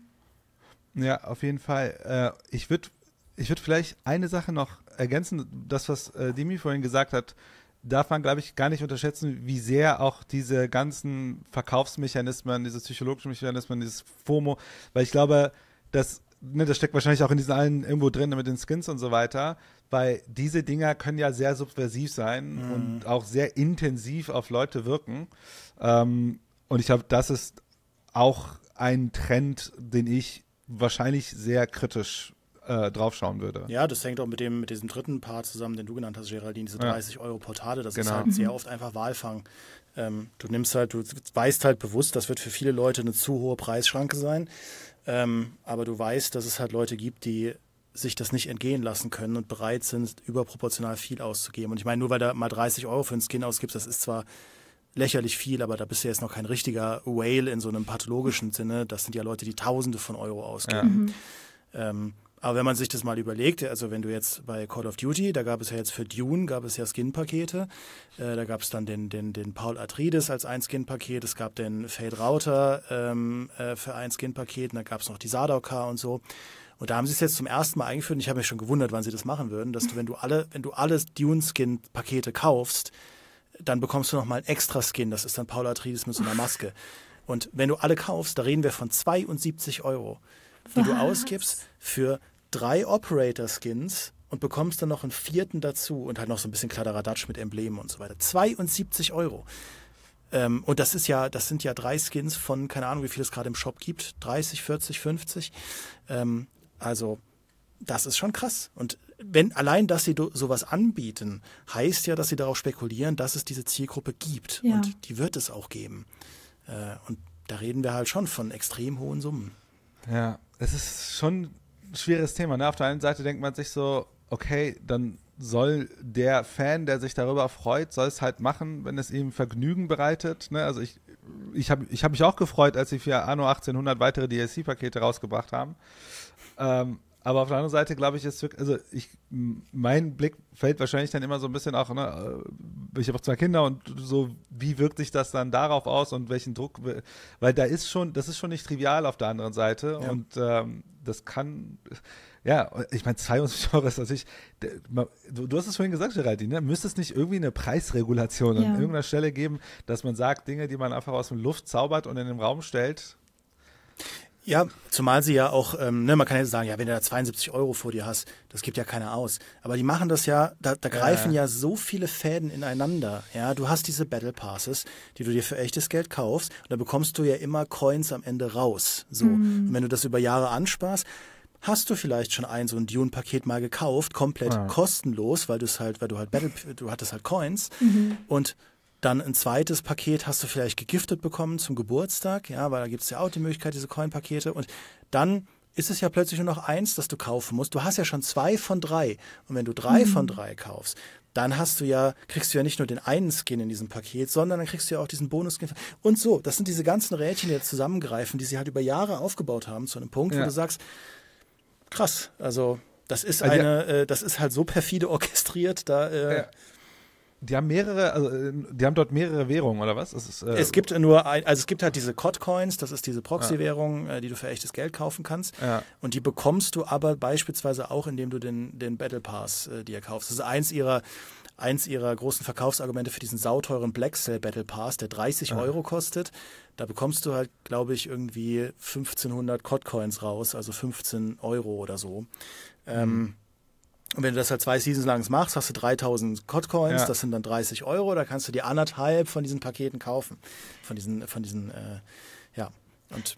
Ja, auf jeden Fall. Äh, ich würde ich würd vielleicht eine Sache noch ergänzen, das, was äh, Demi vorhin gesagt hat, darf man, glaube ich, gar nicht unterschätzen, wie sehr auch diese ganzen Verkaufsmechanismen, diese psychologischen Mechanismen, dieses FOMO, weil ich glaube, dass ne, das steckt wahrscheinlich auch in diesen allen irgendwo drin mit den Skins und so weiter, weil diese Dinger können ja sehr subversiv sein mhm. und auch sehr intensiv auf Leute wirken. Ähm, und ich glaube, das ist auch ein Trend, den ich wahrscheinlich sehr kritisch äh, draufschauen würde. Ja, das hängt auch mit dem mit diesem dritten Part zusammen, den du genannt hast, Geraldine, diese 30 ja. Euro Portale, das genau. ist halt sehr mhm. oft einfach Wahlfang. Ähm, du nimmst halt, du weißt halt bewusst, das wird für viele Leute eine zu hohe Preisschranke sein. Ähm, aber du weißt, dass es halt Leute gibt, die sich das nicht entgehen lassen können und bereit sind, überproportional viel auszugeben. Und ich meine, nur weil du mal 30 Euro für einen Skin ausgibst, das ist zwar lächerlich viel, aber da bist du jetzt noch kein richtiger Whale in so einem pathologischen Sinne. Das sind ja Leute, die Tausende von Euro ausgeben. Ja. Mhm. Ähm, aber wenn man sich das mal überlegt, also wenn du jetzt bei Call of Duty, da gab es ja jetzt für Dune, gab es ja Skin-Pakete, äh, da gab es dann den, den, den Paul Atreides als ein Skin-Paket, es gab den Fade Router ähm, äh, für ein Skin-Paket, da gab es noch die Sardaukar und so. Und da haben sie es jetzt zum ersten Mal eingeführt und ich habe mich schon gewundert, wann sie das machen würden, dass du, wenn du alle, wenn du alle Dune-Skin-Pakete kaufst, dann bekommst du nochmal einen extra Skin, das ist dann Paul Atreides mit so einer Maske. Und wenn du alle kaufst, da reden wir von 72 Euro die du ausgibst für drei Operator-Skins und bekommst dann noch einen vierten dazu und halt noch so ein bisschen Kladderadatsch mit Emblemen und so weiter. 72 Euro. Ähm, und das ist ja, das sind ja drei Skins von, keine Ahnung, wie viel es gerade im Shop gibt. 30, 40, 50. Ähm, also, das ist schon krass. Und wenn allein, dass sie sowas anbieten, heißt ja, dass sie darauf spekulieren, dass es diese Zielgruppe gibt. Ja. Und die wird es auch geben. Äh, und da reden wir halt schon von extrem hohen Summen. Ja, es ist schon ein schwieriges Thema. Ne? Auf der einen Seite denkt man sich so, okay, dann soll der Fan, der sich darüber freut, soll es halt machen, wenn es ihm Vergnügen bereitet. Ne? Also ich, ich habe ich hab mich auch gefreut, als sie für Anno 1800 weitere DLC-Pakete rausgebracht haben. Ähm, aber auf der anderen Seite glaube ich, ist wirklich, also ich, mein Blick fällt wahrscheinlich dann immer so ein bisschen auch, ne, äh, ich habe auch zwei Kinder und so, wie wirkt sich das dann darauf aus und welchen Druck, weil da ist schon, das ist schon nicht trivial auf der anderen Seite ja. und ähm, das kann, ja, ich meine, 52 Euro ist natürlich, du, du, hast es vorhin gesagt, Geraldine, ne? müsste es nicht irgendwie eine Preisregulation ja. an irgendeiner Stelle geben, dass man sagt, Dinge, die man einfach aus dem Luft zaubert und in den Raum stellt, ja, zumal sie ja auch, ähm, ne, man kann ja sagen, ja, wenn du da 72 Euro vor dir hast, das gibt ja keiner aus. Aber die machen das ja, da, da greifen ja. ja so viele Fäden ineinander. Ja, du hast diese Battle Passes, die du dir für echtes Geld kaufst, und da bekommst du ja immer Coins am Ende raus. So, mhm. und wenn du das über Jahre ansparst, hast du vielleicht schon ein so ein Dune-Paket mal gekauft, komplett ja. kostenlos, weil du es halt, weil du halt Battle, du hattest halt Coins mhm. und dann ein zweites Paket hast du vielleicht gegiftet bekommen zum Geburtstag, ja, weil da gibt es ja auch die Möglichkeit, diese Coin-Pakete. Und dann ist es ja plötzlich nur noch eins, das du kaufen musst. Du hast ja schon zwei von drei. Und wenn du drei mhm. von drei kaufst, dann hast du ja, kriegst du ja nicht nur den einen Skin in diesem Paket, sondern dann kriegst du ja auch diesen Bonus-Skin. Und so, das sind diese ganzen Rädchen, die jetzt zusammengreifen, die sie halt über Jahre aufgebaut haben, zu einem Punkt, ja. wo du sagst, krass, also das ist also eine, ja. äh, das ist halt so perfide orchestriert, da. Äh, ja die haben mehrere, also, die haben dort mehrere Währungen oder was? Ist, äh es gibt nur, ein, also es gibt halt diese COD-Coins, das ist diese Proxy-Währung, ja. Äh, die du für echtes Geld kaufen kannst. Ja. Und die bekommst du aber beispielsweise auch, indem du den, den Battle Pass äh, dir kaufst. Das ist eins ihrer, eins ihrer großen Verkaufsargumente für diesen sauteuren Black Sale Battle Pass, der 30 ja. Euro kostet. Da bekommst du halt, glaube ich, irgendwie 1500 COD-Coins raus, also 15 Euro oder so. Ähm, mhm. Ähm, und wenn du das halt zwei Seasons lang machst, hast du 3000 Codcoins, ja. das sind dann 30 Euro, da kannst du dir anderthalb von diesen Paketen kaufen. Von diesen, von diesen, äh, ja. Und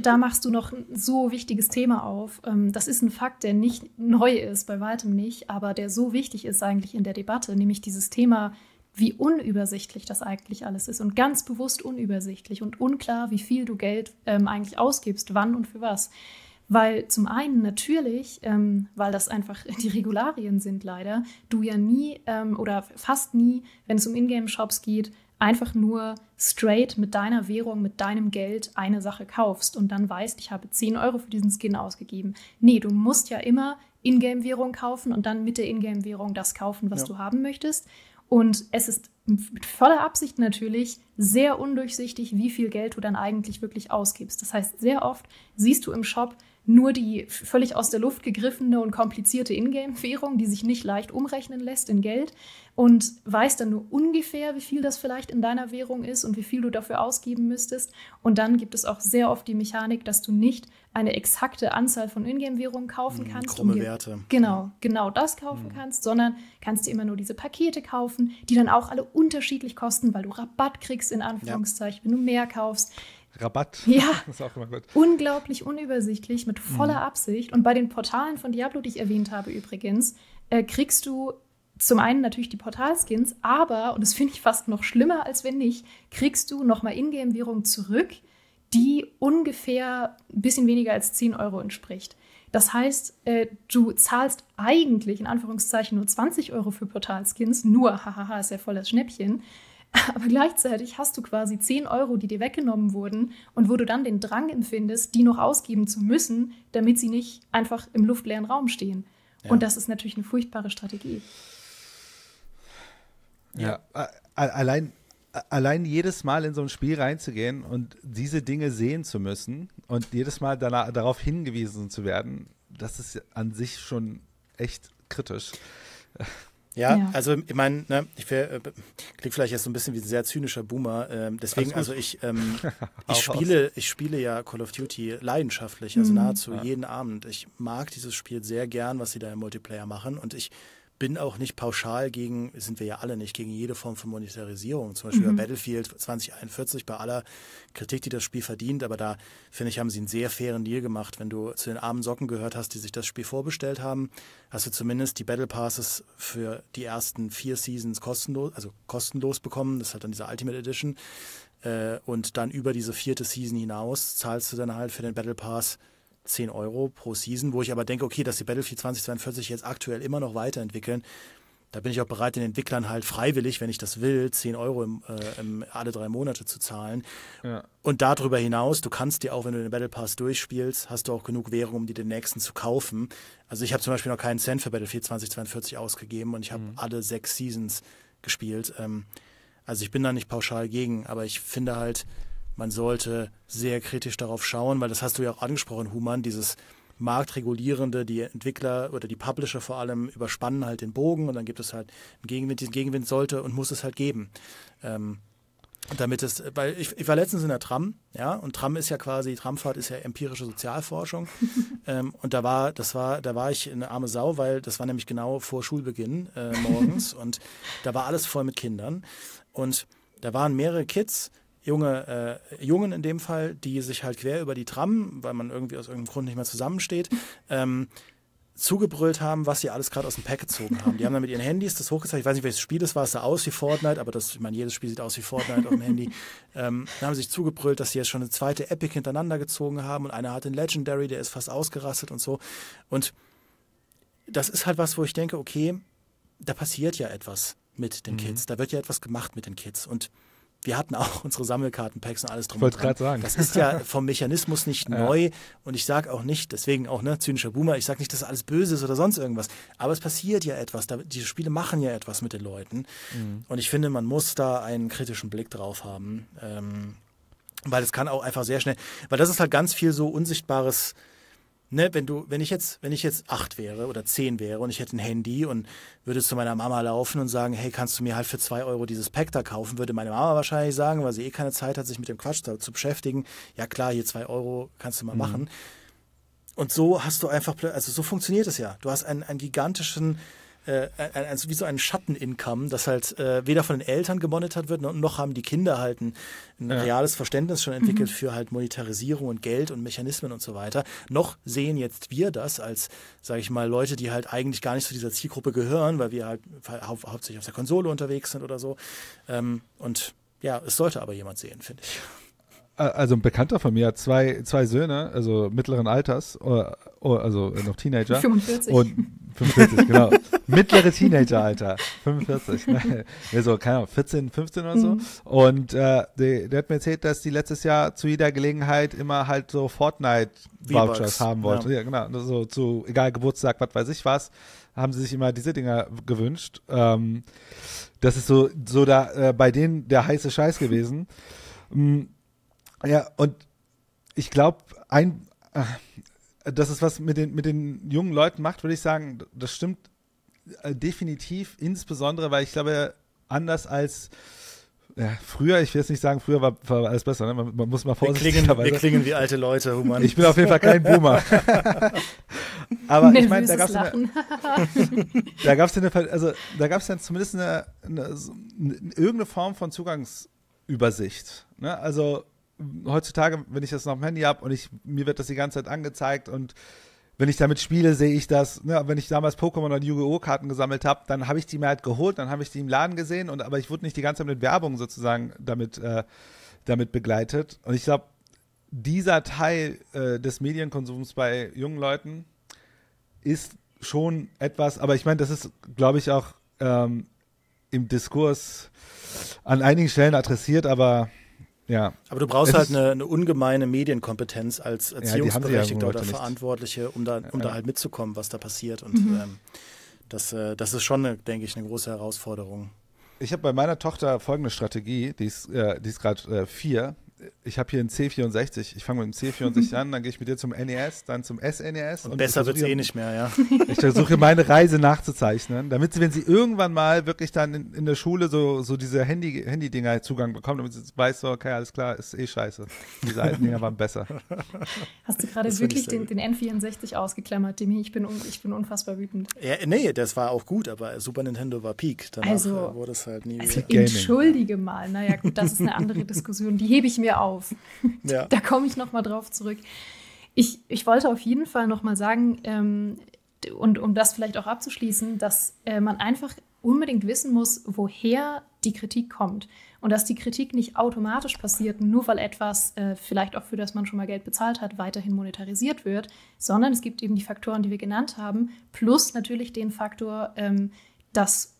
da machst du noch ein so wichtiges Thema auf. Ähm, das ist ein Fakt, der nicht neu ist, bei weitem nicht, aber der so wichtig ist eigentlich in der Debatte, nämlich dieses Thema, wie unübersichtlich das eigentlich alles ist und ganz bewusst unübersichtlich und unklar, wie viel du Geld ähm, eigentlich ausgibst, wann und für was. Weil zum einen natürlich, ähm, weil das einfach die Regularien sind leider, du ja nie ähm, oder fast nie, wenn es um Ingame-Shops geht, einfach nur straight mit deiner Währung, mit deinem Geld eine Sache kaufst und dann weißt, ich habe 10 Euro für diesen Skin ausgegeben. Nee, du musst ja immer Ingame-Währung kaufen und dann mit der Ingame-Währung das kaufen, was ja. du haben möchtest. Und es ist mit voller Absicht natürlich sehr undurchsichtig, wie viel Geld du dann eigentlich wirklich ausgibst. Das heißt, sehr oft siehst du im Shop nur die völlig aus der Luft gegriffene und komplizierte Ingame-Währung, die sich nicht leicht umrechnen lässt in Geld und weiß dann nur ungefähr, wie viel das vielleicht in deiner Währung ist und wie viel du dafür ausgeben müsstest. Und dann gibt es auch sehr oft die Mechanik, dass du nicht eine exakte Anzahl von Ingame-Währungen kaufen hm, kannst. Krumme um Werte. Genau, genau das kaufen mhm. kannst, sondern kannst dir immer nur diese Pakete kaufen, die dann auch alle unterschiedlich kosten, weil du Rabatt kriegst, in Anführungszeichen, ja. wenn du mehr kaufst. Rabatt. Ja, das ist auch immer gut. unglaublich unübersichtlich, mit voller mhm. Absicht. Und bei den Portalen von Diablo, die ich erwähnt habe übrigens, äh, kriegst du zum einen natürlich die Portalskins, aber, und das finde ich fast noch schlimmer als wenn nicht, kriegst du nochmal Ingame-Währung zurück, die ungefähr ein bisschen weniger als 10 Euro entspricht. Das heißt, äh, du zahlst eigentlich in Anführungszeichen nur 20 Euro für Portalskins, nur, hahaha, ist ja voll das Schnäppchen. Aber gleichzeitig hast du quasi 10 Euro, die dir weggenommen wurden und wo du dann den Drang empfindest, die noch ausgeben zu müssen, damit sie nicht einfach im luftleeren Raum stehen. Ja. Und das ist natürlich eine furchtbare Strategie. Ja, ja. allein, allein jedes Mal in so ein Spiel reinzugehen und diese Dinge sehen zu müssen und jedes Mal danach, darauf hingewiesen zu werden, das ist an sich schon echt kritisch. Ja, ja. also ich meine, ne, ich äh, klingt vielleicht jetzt so ein bisschen wie ein sehr zynischer Boomer. Ähm, deswegen, also ich, ähm, ich spiele, ich spiele ja Call of Duty leidenschaftlich, also mhm. nahezu ja. jeden Abend. Ich mag dieses Spiel sehr gern, was sie da im Multiplayer machen. Und ich bin auch nicht pauschal gegen, sind wir ja alle nicht, gegen jede Form von Monetarisierung. Zum Beispiel mhm. bei Battlefield 2041, bei aller Kritik, die das Spiel verdient. Aber da, finde ich, haben sie einen sehr fairen Deal gemacht. Wenn du zu den armen Socken gehört hast, die sich das Spiel vorbestellt haben, hast du zumindest die Battle Passes für die ersten vier Seasons kostenlos, also kostenlos bekommen. Das ist halt dann diese Ultimate Edition. Äh, und dann über diese vierte Season hinaus zahlst du dann halt für den Battle Pass 10 Euro pro Season, wo ich aber denke, okay, dass die Battlefield 2042 jetzt aktuell immer noch weiterentwickeln, da bin ich auch bereit, den Entwicklern halt freiwillig, wenn ich das will, 10 Euro im, äh, im, alle drei Monate zu zahlen. Ja. Und darüber hinaus, du kannst dir auch, wenn du den Battle Pass durchspielst, hast du auch genug Währung, um dir den nächsten zu kaufen. Also ich habe zum Beispiel noch keinen Cent für Battlefield 2042 ausgegeben und ich habe mhm. alle sechs Seasons gespielt. Ähm, also ich bin da nicht pauschal gegen, aber ich finde halt, man sollte sehr kritisch darauf schauen, weil das hast du ja auch angesprochen, Human, dieses Marktregulierende, die Entwickler oder die Publisher vor allem überspannen halt den Bogen und dann gibt es halt einen Gegenwind, diesen Gegenwind sollte und muss es halt geben. Ähm, damit es, weil ich, ich, war letztens in der Tram, ja, und Tram ist ja quasi, Tramfahrt ist ja empirische Sozialforschung. ähm, und da war, das war, da war ich eine arme Sau, weil das war nämlich genau vor Schulbeginn äh, morgens und da war alles voll mit Kindern. Und da waren mehrere Kids, junge äh, Jungen in dem Fall, die sich halt quer über die Tram, weil man irgendwie aus irgendeinem Grund nicht mehr zusammensteht, ähm, zugebrüllt haben, was sie alles gerade aus dem Pack gezogen haben. Die haben dann mit ihren Handys das hochgezeigt. Ich weiß nicht, welches Spiel das war. Es sah aus wie Fortnite, aber das, ich meine, jedes Spiel sieht aus wie Fortnite auf dem Handy. Ähm, da haben sie sich zugebrüllt, dass sie jetzt schon eine zweite Epic hintereinander gezogen haben und einer hat den Legendary, der ist fast ausgerastet und so. Und das ist halt was, wo ich denke, okay, da passiert ja etwas mit den mhm. Kids. Da wird ja etwas gemacht mit den Kids. Und wir hatten auch unsere Sammelkartenpacks und alles drum Wollte gerade sagen. Das ist ja vom Mechanismus nicht ja. neu und ich sage auch nicht, deswegen auch ne, zynischer Boomer, ich sage nicht, dass alles böse ist oder sonst irgendwas, aber es passiert ja etwas, da, diese Spiele machen ja etwas mit den Leuten mhm. und ich finde, man muss da einen kritischen Blick drauf haben, ähm, weil es kann auch einfach sehr schnell, weil das ist halt ganz viel so unsichtbares ne, wenn du, wenn ich jetzt, wenn ich jetzt acht wäre oder zehn wäre und ich hätte ein Handy und würde zu meiner Mama laufen und sagen, hey, kannst du mir halt für zwei Euro dieses Pack da kaufen, würde meine Mama wahrscheinlich sagen, weil sie eh keine Zeit hat, sich mit dem Quatsch da zu beschäftigen. Ja klar, hier zwei Euro kannst du mal mhm. machen. Und so hast du einfach, also so funktioniert es ja. Du hast einen, einen gigantischen äh, ein, äh, ein, also wie so ein Schatten-Income, das halt äh, weder von den Eltern gemonitert wird, noch, noch haben die Kinder halt ein, ein ja. reales Verständnis schon entwickelt mhm. für halt Monetarisierung und Geld und Mechanismen und so weiter. Noch sehen jetzt wir das als, sage ich mal, Leute, die halt eigentlich gar nicht zu dieser Zielgruppe gehören, weil wir halt hau hauptsächlich auf der Konsole unterwegs sind oder so. Ähm, und ja, es sollte aber jemand sehen, finde ich. Also ein Bekannter von mir hat zwei, zwei Söhne, also mittleren Alters, äh, oh, also noch Teenager. 45. Und 45, genau. Mittlere Teenager-Alter, 45. Ne? Also, keine Ahnung, 14, 15 oder so. Mhm. Und äh, der, der, hat mir erzählt, dass die letztes Jahr zu jeder Gelegenheit immer halt so Fortnite-Vouchers haben wollten. Ja. ja, genau. So also, zu, egal, Geburtstag, was weiß ich was, haben sie sich immer diese Dinger gewünscht. Ähm, das ist so, so da, äh, bei denen der heiße Scheiß gewesen. Mhm. Ja, und ich glaube, ein, dass es was mit den, mit den jungen Leuten macht, würde ich sagen, das stimmt äh, definitiv, insbesondere, weil ich glaube, anders als ja, früher, ich will jetzt nicht sagen, früher war, war alles besser, ne? man, man, muss mal vorsichtig sein. Wir, klingen wie alte Leute, Human. Ich bin auf jeden Fall kein Boomer. Aber ich meine, da gab es ja da gab's eine, also da gab es ja zumindest eine, eine, irgendeine Form von Zugangsübersicht. Ne? Also heutzutage, wenn ich das noch am Handy habe und ich, mir wird das die ganze Zeit angezeigt und wenn ich damit spiele, sehe ich das. Ne? Wenn ich damals Pokémon und Yu-Gi-Oh! Karten gesammelt habe, dann habe ich die mir halt geholt, dann habe ich die im Laden gesehen, und, aber ich wurde nicht die ganze Zeit mit Werbung sozusagen damit, äh, damit begleitet. Und ich glaube, dieser Teil äh, des Medienkonsums bei jungen Leuten ist schon etwas, aber ich meine, das ist, glaube ich, auch ähm, im Diskurs an einigen Stellen adressiert, aber ja. Aber du brauchst es halt eine, eine, ungemeine Medienkompetenz als Erziehungsberechtigter ja, ja oder Verantwortliche, um da, um ja. da halt mitzukommen, was da passiert. Und mhm. ähm, das, äh, das ist schon, eine, denke ich, eine große Herausforderung. Ich habe bei meiner Tochter folgende Strategie, die ist, äh, ist gerade äh, vier ich habe hier einen C64. Ich fange mit dem C64 an, dann gehe ich mit dir zum NES, dann zum SNES. E und, und besser wird es eh nicht mehr, ja. Ich versuche meine Reise nachzuzeichnen, damit sie, wenn sie irgendwann mal wirklich dann in, in der Schule so, so diese Handy-Dinger Handy Zugang bekommt, damit sie weiß, so, okay, alles klar, ist eh scheiße. Diese alten Dinger waren besser. Hast du gerade wirklich den, den, N64 ausgeklammert, Demi? Ich bin, ich bin unfassbar wütend. Ja, nee, das war auch gut, aber Super Nintendo war Peak. Danach also, äh, wurde es halt nie also wieder. Entschuldige mal, naja, gut, das ist eine andere Diskussion. Die hebe ich mir wir auf. Ja. Da komme ich noch mal drauf zurück. Ich, ich wollte auf jeden Fall noch mal sagen, ähm, und um das vielleicht auch abzuschließen, dass äh, man einfach unbedingt wissen muss, woher die Kritik kommt. Und dass die Kritik nicht automatisch passiert, nur weil etwas, äh, vielleicht auch für das man schon mal Geld bezahlt hat, weiterhin monetarisiert wird, sondern es gibt eben die Faktoren, die wir genannt haben, plus natürlich den Faktor, ähm, dass,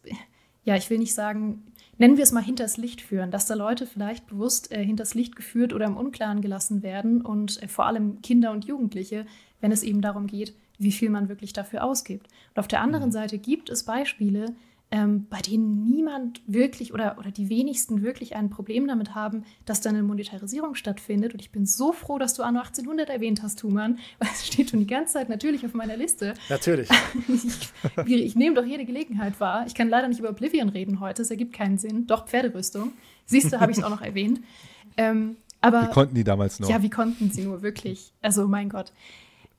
ja, ich will nicht sagen, nennen wir es mal, hinters Licht führen, dass da Leute vielleicht bewusst äh, hinters Licht geführt oder im Unklaren gelassen werden und äh, vor allem Kinder und Jugendliche, wenn es eben darum geht, wie viel man wirklich dafür ausgibt. Und auf der anderen mhm. Seite gibt es Beispiele, ähm, bei denen niemand wirklich oder, oder die wenigsten wirklich ein Problem damit haben, dass da eine Monetarisierung stattfindet. Und ich bin so froh, dass du Anno 1800 erwähnt hast, Thumann, weil es steht schon die ganze Zeit natürlich auf meiner Liste. Natürlich. ich, ich nehme doch jede Gelegenheit wahr. Ich kann leider nicht über Oblivion reden heute, es ergibt keinen Sinn. Doch, Pferderüstung. Siehst du, habe ich es auch noch erwähnt. Ähm, aber, wie konnten die damals noch? Ja, wie konnten sie nur wirklich? Also, mein Gott.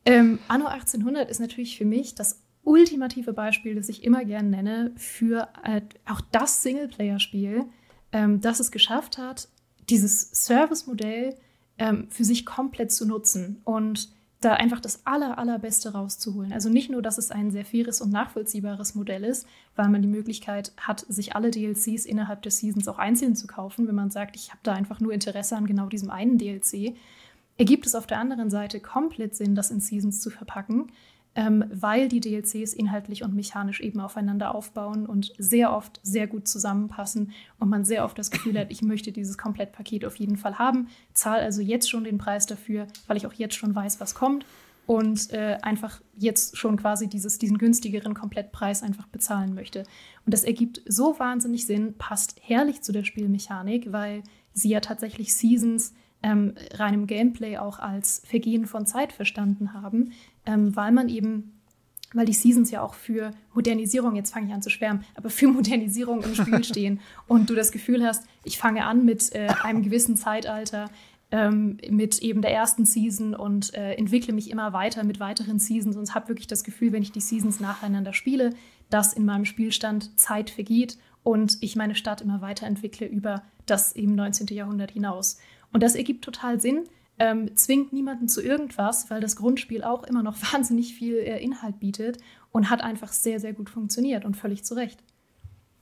Ähm, anno 1800 ist natürlich für mich das ultimative Beispiel, das ich immer gern nenne, für äh, auch das Singleplayer-Spiel, ähm, das es geschafft hat, dieses Service-Modell ähm, für sich komplett zu nutzen und da einfach das aller, allerbeste rauszuholen. Also nicht nur, dass es ein sehr faires und nachvollziehbares Modell ist, weil man die Möglichkeit hat, sich alle DLCs innerhalb der Seasons auch einzeln zu kaufen, wenn man sagt, ich habe da einfach nur Interesse an genau diesem einen DLC, ergibt es auf der anderen Seite komplett Sinn, das in Seasons zu verpacken, ähm, weil die DLCs inhaltlich und mechanisch eben aufeinander aufbauen und sehr oft sehr gut zusammenpassen und man sehr oft das Gefühl hat, ich möchte dieses Komplettpaket auf jeden Fall haben, zahle also jetzt schon den Preis dafür, weil ich auch jetzt schon weiß, was kommt und äh, einfach jetzt schon quasi dieses, diesen günstigeren Komplettpreis einfach bezahlen möchte. Und das ergibt so wahnsinnig Sinn, passt herrlich zu der Spielmechanik, weil sie ja tatsächlich Seasons ähm, rein Gameplay auch als Vergehen von Zeit verstanden haben, ähm, weil man eben weil die Seasons ja auch für Modernisierung, jetzt fange ich an zu schwärmen, aber für Modernisierung im Spiel stehen und du das Gefühl hast, ich fange an mit äh, einem gewissen Zeitalter, ähm, mit eben der ersten Season und äh, entwickle mich immer weiter mit weiteren Seasons und habe wirklich das Gefühl, wenn ich die Seasons nacheinander spiele, dass in meinem Spielstand Zeit vergeht und ich meine Stadt immer weiterentwickle über das eben 19. Jahrhundert hinaus. Und das ergibt total Sinn, ähm, zwingt niemanden zu irgendwas, weil das Grundspiel auch immer noch wahnsinnig viel äh, Inhalt bietet und hat einfach sehr, sehr gut funktioniert und völlig zu Recht.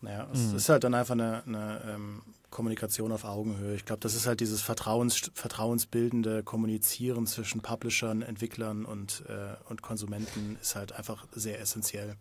Naja, es mhm. ist halt dann einfach eine, eine ähm, Kommunikation auf Augenhöhe. Ich glaube, das ist halt dieses Vertrauens, vertrauensbildende Kommunizieren zwischen Publishern, Entwicklern und, äh, und Konsumenten ist halt einfach sehr essentiell.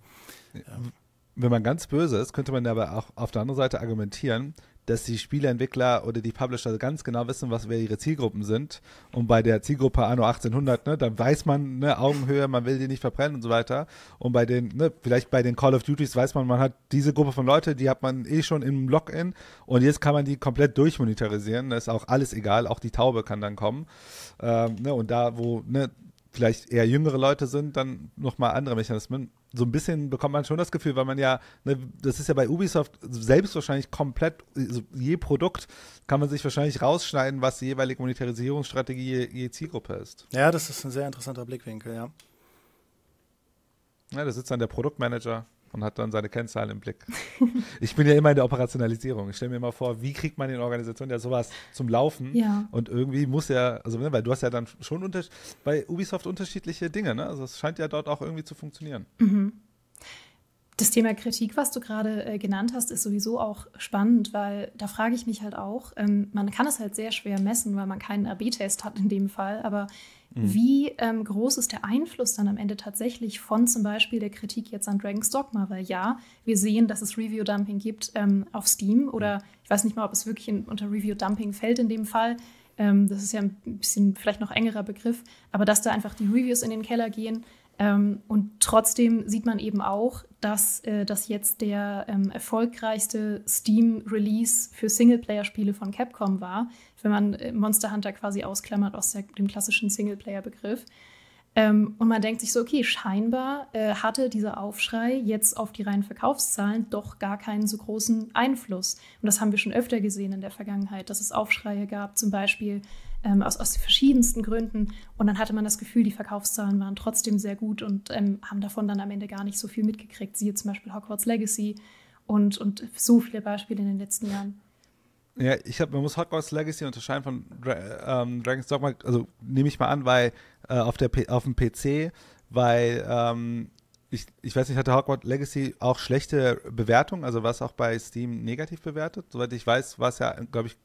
Ja. Ähm. Wenn man ganz böse ist, könnte man dabei auch auf der anderen Seite argumentieren, dass die Spieleentwickler oder die Publisher ganz genau wissen, was wer ihre Zielgruppen sind. Und bei der Zielgruppe Anno 1800, ne, dann weiß man, ne, Augenhöhe, man will die nicht verbrennen und so weiter. Und bei den, ne, vielleicht bei den Call of Duties weiß man, man hat diese Gruppe von Leute, die hat man eh schon im Login. Und jetzt kann man die komplett durchmonitorisieren. Da ist auch alles egal. Auch die Taube kann dann kommen. Ähm, ne, und da, wo, ne, vielleicht eher jüngere Leute sind, dann nochmal andere Mechanismen so ein bisschen bekommt man schon das Gefühl, weil man ja, ne, das ist ja bei Ubisoft selbst wahrscheinlich komplett, also je Produkt kann man sich wahrscheinlich rausschneiden, was die jeweilige Monetarisierungsstrategie je, je Zielgruppe ist. Ja, das ist ein sehr interessanter Blickwinkel, ja. Ja, da sitzt dann der Produktmanager und hat dann seine Kennzahlen im Blick. ich bin ja immer in der Operationalisierung. Ich stelle mir immer vor, wie kriegt man in Organisationen ja sowas zum Laufen? Ja. Und irgendwie muss ja, also ne, weil du hast ja dann schon unter, bei Ubisoft unterschiedliche Dinge, ne? Also es scheint ja dort auch irgendwie zu funktionieren. Mhm. Das Thema Kritik, was du gerade äh, genannt hast, ist sowieso auch spannend, weil da frage ich mich halt auch, ähm, man kann es halt sehr schwer messen, weil man keinen AB-Test hat in dem Fall, aber Mhm. Wie ähm, groß ist der Einfluss dann am Ende tatsächlich von zum Beispiel der Kritik jetzt an Dragon's Dogma? Weil ja, wir sehen, dass es Review-Dumping gibt ähm, auf Steam oder mhm. ich weiß nicht mal, ob es wirklich in, unter Review-Dumping fällt in dem Fall. Ähm, das ist ja ein bisschen vielleicht noch engerer Begriff, aber dass da einfach die Reviews in den Keller gehen ähm, und trotzdem sieht man eben auch, dass äh, das jetzt der ähm, erfolgreichste Steam-Release für Singleplayer-Spiele von Capcom war, wenn man äh, Monster Hunter quasi ausklammert aus der, dem klassischen Singleplayer-Begriff. Ähm, und man denkt sich so, okay, scheinbar äh, hatte dieser Aufschrei jetzt auf die reinen Verkaufszahlen doch gar keinen so großen Einfluss. Und das haben wir schon öfter gesehen in der Vergangenheit, dass es Aufschreie gab, zum Beispiel ähm, aus, aus verschiedensten Gründen. Und dann hatte man das Gefühl, die Verkaufszahlen waren trotzdem sehr gut und ähm, haben davon dann am Ende gar nicht so viel mitgekriegt. Siehe zum Beispiel Hogwarts Legacy und, und so viele Beispiele in den letzten Jahren. Ja, ich glaube, man muss Hogwarts Legacy unterscheiden von Dra ähm, Dragon's Dogma, also nehme ich mal an, weil äh, auf, der auf dem PC, weil ähm, ich, ich weiß nicht, hatte Hogwarts Legacy auch schlechte Bewertungen, also war es auch bei Steam negativ bewertet? Soweit ich weiß, war es ja, glaube ich,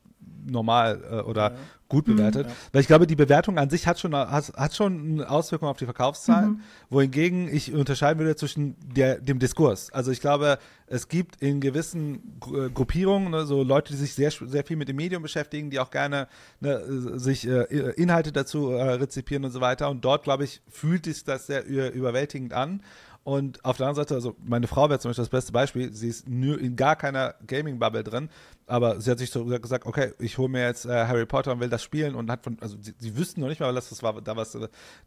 normal äh, oder ja. gut mhm, bewertet. Mhm, ja. Weil ich glaube, die Bewertung an sich hat schon, hat, hat schon eine Auswirkung auf die Verkaufszahlen, mhm. wohingegen ich unterscheiden würde zwischen der, dem Diskurs. Also ich glaube, es gibt in gewissen Gru äh, Gruppierungen ne, so Leute, die sich sehr, sehr viel mit dem Medium beschäftigen, die auch gerne ne, sich äh, Inhalte dazu äh, rezipieren und so weiter. Und dort, glaube ich, fühlt sich das sehr überwältigend an. Und auf der anderen Seite, also meine Frau wäre zum Beispiel das beste Beispiel, sie ist in gar keiner Gaming-Bubble drin. Aber sie hat sich so gesagt, okay, ich hole mir jetzt äh, Harry Potter und will das spielen und hat von, also sie, sie wüssten noch nicht mal, dass das war, da was,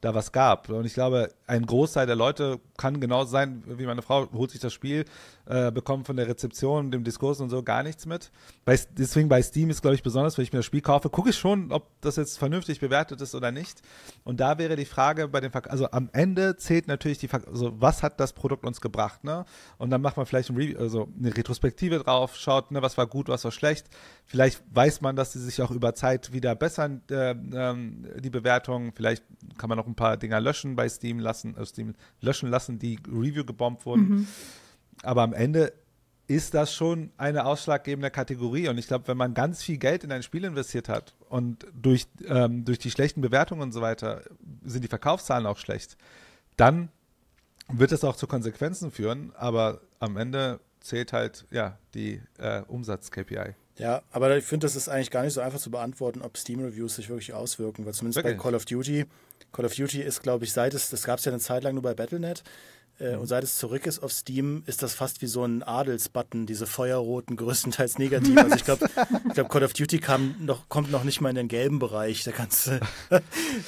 da was gab. Und ich glaube, ein Großteil der Leute kann genauso sein, wie meine Frau holt sich das Spiel, äh, bekommt von der Rezeption, dem Diskurs und so gar nichts mit. Bei, deswegen bei Steam ist, glaube ich, besonders, wenn ich mir das Spiel kaufe, gucke ich schon, ob das jetzt vernünftig bewertet ist oder nicht. Und da wäre die Frage bei den, Ver also am Ende zählt natürlich die, Ver also was hat das Produkt uns gebracht, ne? Und dann macht man vielleicht ein also eine Retrospektive drauf, schaut, ne, was war gut, was war schlecht. Vielleicht weiß man, dass sie sich auch über Zeit wieder bessern, äh, ähm, die Bewertungen. Vielleicht kann man noch ein paar Dinger löschen bei Steam lassen, äh, Steam löschen lassen, die Review gebombt wurden. Mhm. Aber am Ende ist das schon eine ausschlaggebende Kategorie. Und ich glaube, wenn man ganz viel Geld in ein Spiel investiert hat und durch, ähm, durch die schlechten Bewertungen und so weiter sind die Verkaufszahlen auch schlecht, dann wird es auch zu Konsequenzen führen. Aber am Ende zählt halt ja die äh, Umsatz-KPI. Ja, aber ich finde, das ist eigentlich gar nicht so einfach zu beantworten, ob Steam-Reviews sich wirklich auswirken, weil zumindest wirklich? bei Call of Duty, Call of Duty ist, glaube ich, seit es, das gab es ja eine Zeit lang nur bei Battlenet, äh, und seit es zurück ist auf Steam, ist das fast wie so ein Adelsbutton, diese feuerroten, größtenteils negativ. Also ich glaube, ich glaub, Call of Duty noch, kommt noch nicht mal in den gelben Bereich. Da kannst du,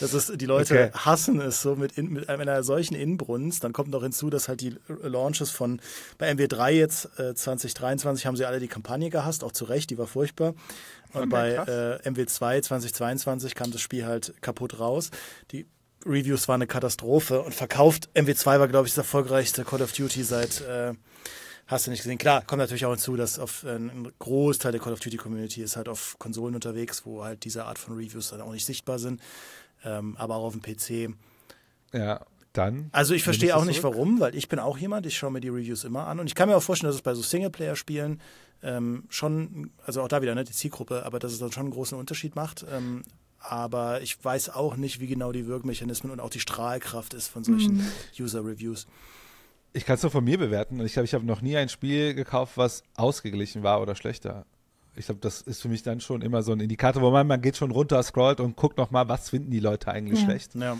das ist, die Leute okay. hassen es so mit, in, mit einer solchen Inbrunst. Dann kommt noch hinzu, dass halt die Launches von, bei MW3 jetzt äh, 2023 haben sie alle die Kampagne gehasst, auch zu Recht, die war furchtbar. Und okay, bei äh, MW2 2022 kam das Spiel halt kaputt raus. Die Reviews waren eine Katastrophe und verkauft. MW2 war, glaube ich, das erfolgreichste Call of Duty seit, äh, hast du nicht gesehen. Klar, kommt natürlich auch hinzu, dass auf, äh, ein Großteil der Call of Duty Community ist halt auf Konsolen unterwegs, wo halt diese Art von Reviews dann auch nicht sichtbar sind, ähm, aber auch auf dem PC. Ja, dann. Also ich verstehe auch nicht zurück. warum, weil ich bin auch jemand, ich schaue mir die Reviews immer an und ich kann mir auch vorstellen, dass es bei so Singleplayer-Spielen ähm, schon, also auch da wieder ne, die Zielgruppe, aber dass es dann schon einen großen Unterschied macht, ähm, aber ich weiß auch nicht, wie genau die Wirkmechanismen und auch die Strahlkraft ist von solchen mhm. User-Reviews. Ich kann es nur von mir bewerten und ich glaube, ich habe noch nie ein Spiel gekauft, was ausgeglichen war oder schlechter. Ich glaube, das ist für mich dann schon immer so ein Indikator, wo man, man geht schon runter, scrollt und guckt nochmal, was finden die Leute eigentlich ja. schlecht. Ja.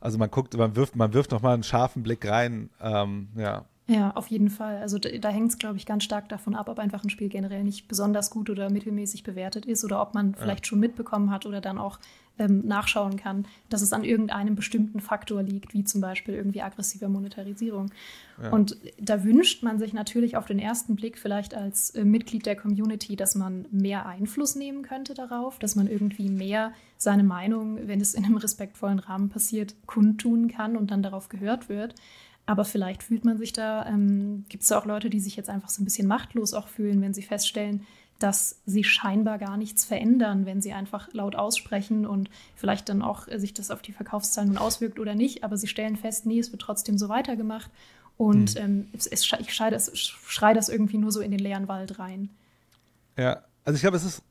Also man guckt, man wirft, man wirft noch einen scharfen Blick rein. Ähm, ja. Ja, auf jeden Fall. Also da, da hängt es, glaube ich, ganz stark davon ab, ob einfach ein Spiel generell nicht besonders gut oder mittelmäßig bewertet ist oder ob man vielleicht ja. schon mitbekommen hat oder dann auch ähm, nachschauen kann, dass es an irgendeinem bestimmten Faktor liegt, wie zum Beispiel irgendwie aggressiver Monetarisierung. Ja. Und da wünscht man sich natürlich auf den ersten Blick vielleicht als äh, Mitglied der Community, dass man mehr Einfluss nehmen könnte darauf, dass man irgendwie mehr seine Meinung, wenn es in einem respektvollen Rahmen passiert, kundtun kann und dann darauf gehört wird. Aber vielleicht fühlt man sich da, ähm, gibt es da auch Leute, die sich jetzt einfach so ein bisschen machtlos auch fühlen, wenn sie feststellen, dass sie scheinbar gar nichts verändern, wenn sie einfach laut aussprechen und vielleicht dann auch äh, sich das auf die Verkaufszahlen nun auswirkt oder nicht. Aber sie stellen fest, nee, es wird trotzdem so weitergemacht. Und mhm. ähm, es, es, ich schreie das, schrei das irgendwie nur so in den leeren Wald rein. Ja, also ich glaube, es ist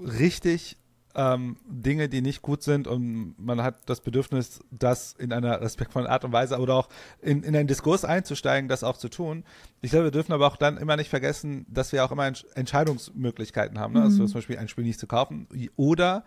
richtig, ähm, Dinge, die nicht gut sind und man hat das Bedürfnis, das in einer respektvollen Art und Weise oder auch in, in einen Diskurs einzusteigen, das auch zu tun. Ich glaube, wir dürfen aber auch dann immer nicht vergessen, dass wir auch immer Entsch Entscheidungsmöglichkeiten haben, ne? Also mhm. also zum Beispiel ein Spiel nicht zu kaufen oder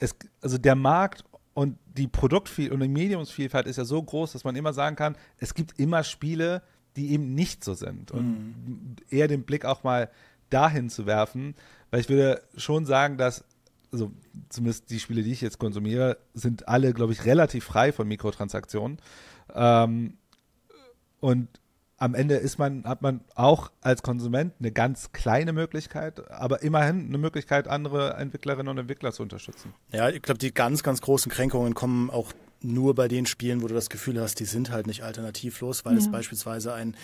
es, also der Markt und die Produktvielfalt und die Mediumsvielfalt ist ja so groß, dass man immer sagen kann, es gibt immer Spiele, die eben nicht so sind und mhm. eher den Blick auch mal dahin zu werfen weil ich würde schon sagen, dass, also zumindest die Spiele, die ich jetzt konsumiere, sind alle, glaube ich, relativ frei von Mikrotransaktionen. Ähm, und am Ende ist man, hat man auch als Konsument eine ganz kleine Möglichkeit, aber immerhin eine Möglichkeit, andere Entwicklerinnen und Entwickler zu unterstützen. Ja, ich glaube, die ganz, ganz großen Kränkungen kommen auch nur bei den Spielen, wo du das Gefühl hast, die sind halt nicht alternativlos, weil ja. es beispielsweise ein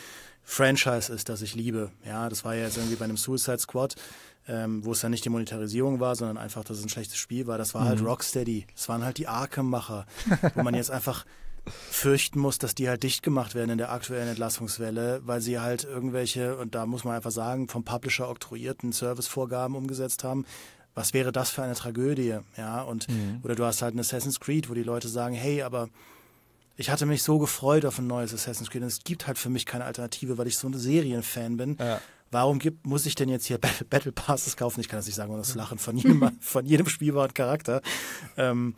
Franchise ist, das ich liebe. Ja, das war ja jetzt irgendwie bei einem Suicide Squad ähm, wo es dann nicht die Monetarisierung war, sondern einfach, dass es ein schlechtes Spiel war. Das war halt mhm. halt Rocksteady. Es waren halt die Arkham-Macher, wo man jetzt einfach fürchten muss, dass die halt dicht gemacht werden in der aktuellen Entlassungswelle, weil sie halt irgendwelche, und da muss man einfach sagen, vom Publisher oktroyierten Servicevorgaben umgesetzt haben. Was wäre das für eine Tragödie? Ja, und, mhm. oder du hast halt ein Assassin's Creed, wo die Leute sagen, hey, aber ich hatte mich so gefreut auf ein neues Assassin's Creed und es gibt halt für mich keine Alternative, weil ich so ein Serienfan bin. Ja warum gibt, muss ich denn jetzt hier Battle Passes kaufen? Ich kann das nicht sagen, und das Lachen von jedem, von jedem spielbaren Charakter. Ähm,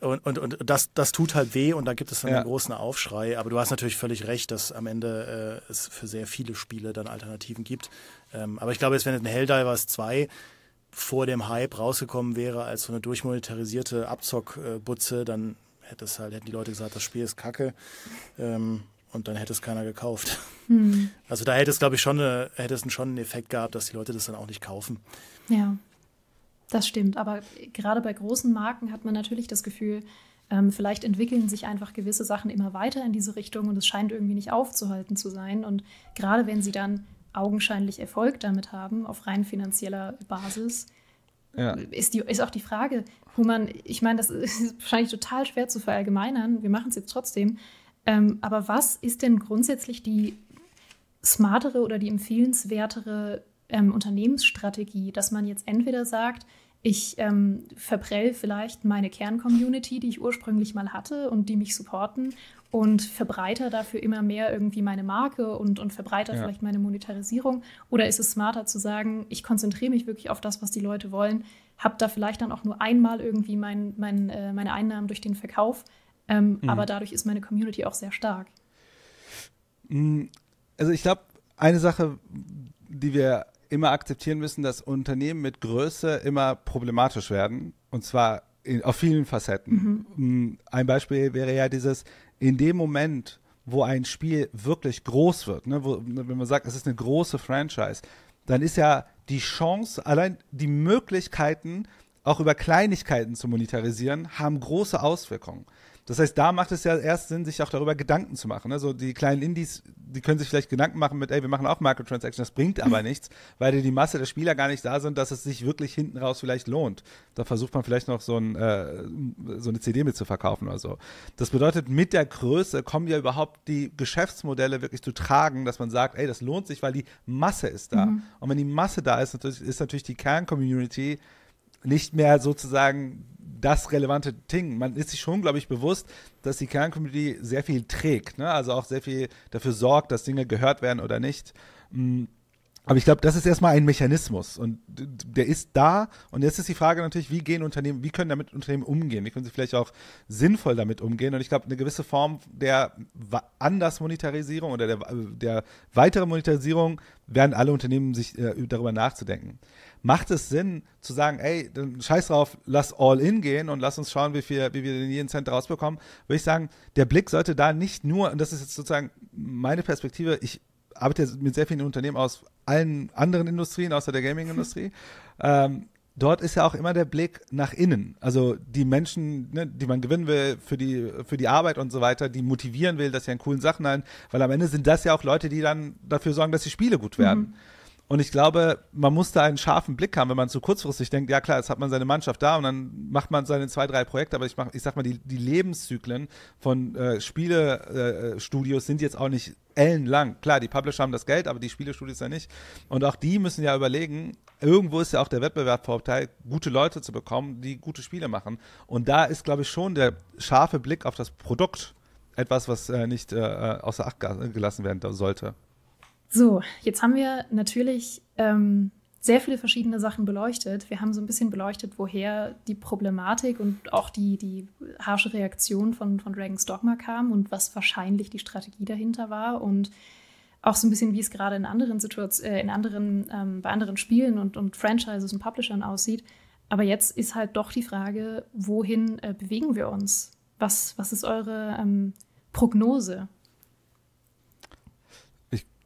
und, und, und das, das tut halt weh und da gibt es dann ja. einen großen Aufschrei. Aber du hast natürlich völlig recht, dass am Ende äh, es für sehr viele Spiele dann Alternativen gibt. Ähm, aber ich glaube, jetzt wenn ein Helldivers 2 vor dem Hype rausgekommen wäre als so eine durchmonetarisierte Abzockbutze, äh, dann hätte es halt, hätten die Leute gesagt, das Spiel ist kacke. Ähm, und dann hätte es keiner gekauft. Hm. Also da hätte es, glaube ich, schon, eine, hätte es schon einen Effekt gehabt, dass die Leute das dann auch nicht kaufen. Ja, das stimmt. Aber gerade bei großen Marken hat man natürlich das Gefühl, ähm, vielleicht entwickeln sich einfach gewisse Sachen immer weiter in diese Richtung und es scheint irgendwie nicht aufzuhalten zu sein. Und gerade wenn sie dann augenscheinlich Erfolg damit haben, auf rein finanzieller Basis, ja. ist, die, ist auch die Frage, wo man, ich meine, das ist wahrscheinlich total schwer zu verallgemeinern, wir machen es jetzt trotzdem, ähm, aber was ist denn grundsätzlich die smartere oder die empfehlenswertere ähm, Unternehmensstrategie, dass man jetzt entweder sagt, ich ähm, verprell vielleicht meine Kerncommunity, die ich ursprünglich mal hatte und die mich supporten und verbreiter dafür immer mehr irgendwie meine Marke und, und verbreiter ja. vielleicht meine Monetarisierung? Oder ist es smarter zu sagen, ich konzentriere mich wirklich auf das, was die Leute wollen, habe da vielleicht dann auch nur einmal irgendwie mein, mein, äh, meine Einnahmen durch den Verkauf, ähm, mhm. Aber dadurch ist meine Community auch sehr stark. Mhm. Also ich glaube, eine Sache, die wir immer akzeptieren müssen, dass Unternehmen mit Größe immer problematisch werden. Und zwar in, auf vielen Facetten. Mhm. mhm. Ein Beispiel wäre ja dieses, in dem Moment, wo ein Spiel wirklich groß wird, ne, wo, ne, wenn man sagt, es ist eine große Franchise, dann ist ja die Chance, allein die Möglichkeiten, auch über Kleinigkeiten zu monetarisieren, haben große Auswirkungen. Das heißt, da macht es ja erst Sinn, sich auch darüber Gedanken zu machen. Also die kleinen Indies, die können sich vielleicht Gedanken machen mit, ey, wir machen auch Microtransactions, das bringt aber nichts, weil die Masse der Spieler gar nicht da sind, dass es sich wirklich hinten raus vielleicht lohnt. Da versucht man vielleicht noch so, ein, äh, so eine CD mit zu verkaufen oder so. Das bedeutet, mit der Größe kommen ja überhaupt die Geschäftsmodelle wirklich zu tragen, dass man sagt, ey, das lohnt sich, weil die Masse ist da. Mhm. Und wenn die Masse da ist, ist natürlich die Kerncommunity community nicht mehr sozusagen das relevante Ding. Man ist sich schon, glaube ich, bewusst, dass die Kerncommunity sehr viel trägt, ne? also auch sehr viel dafür sorgt, dass Dinge gehört werden oder nicht. Mm. Aber ich glaube, das ist erstmal ein Mechanismus und der ist da. Und jetzt ist die Frage natürlich, wie gehen Unternehmen, wie können damit Unternehmen umgehen? Wie können sie vielleicht auch sinnvoll damit umgehen? Und ich glaube, eine gewisse Form der Andersmonetarisierung oder der, äh, der weiteren Monetarisierung werden alle Unternehmen sich äh, darüber nachzudenken macht es Sinn zu sagen, ey, dann scheiß drauf, lass all in gehen und lass uns schauen, wie, viel, wie wir den jeden Cent rausbekommen, würde ich sagen, der Blick sollte da nicht nur, und das ist jetzt sozusagen meine Perspektive, ich arbeite mit sehr vielen Unternehmen aus allen anderen Industrien, außer der Gaming-Industrie. ähm, dort ist ja auch immer der Blick nach innen. Also die Menschen, ne, die man gewinnen will für die, für die Arbeit und so weiter, die motivieren will, dass sie an coolen Sachen ein, weil am Ende sind das ja auch Leute, die dann dafür sorgen, dass die Spiele gut werden. Mhm. Und ich glaube, man muss da einen scharfen Blick haben, wenn man zu kurzfristig denkt, ja klar, jetzt hat man seine Mannschaft da und dann macht man seine zwei, drei Projekte, aber ich, mach, ich sag mal, die, die Lebenszyklen von äh, Spielestudios äh, äh, sind jetzt auch nicht ellenlang. Klar, die Publisher haben das Geld, aber die Spielestudios ja nicht. Und auch die müssen ja überlegen, irgendwo ist ja auch der Wettbewerb Vorteil, gute Leute zu bekommen, die gute Spiele machen. Und da ist, glaube ich, schon der scharfe Blick auf das Produkt etwas, was äh, nicht äh, äh außer Acht gelassen werden sollte. So, jetzt haben wir natürlich ähm, sehr viele verschiedene Sachen beleuchtet. Wir haben so ein bisschen beleuchtet, woher die Problematik und auch die, die harsche Reaktion von, von Dragons Dogma kam und was wahrscheinlich die Strategie dahinter war und auch so ein bisschen, wie es gerade in anderen Situationen, äh, in anderen, ähm, bei anderen Spielen und, und Franchises und Publishern aussieht. Aber jetzt ist halt doch die Frage, wohin äh, bewegen wir uns? Was, was ist eure ähm, Prognose?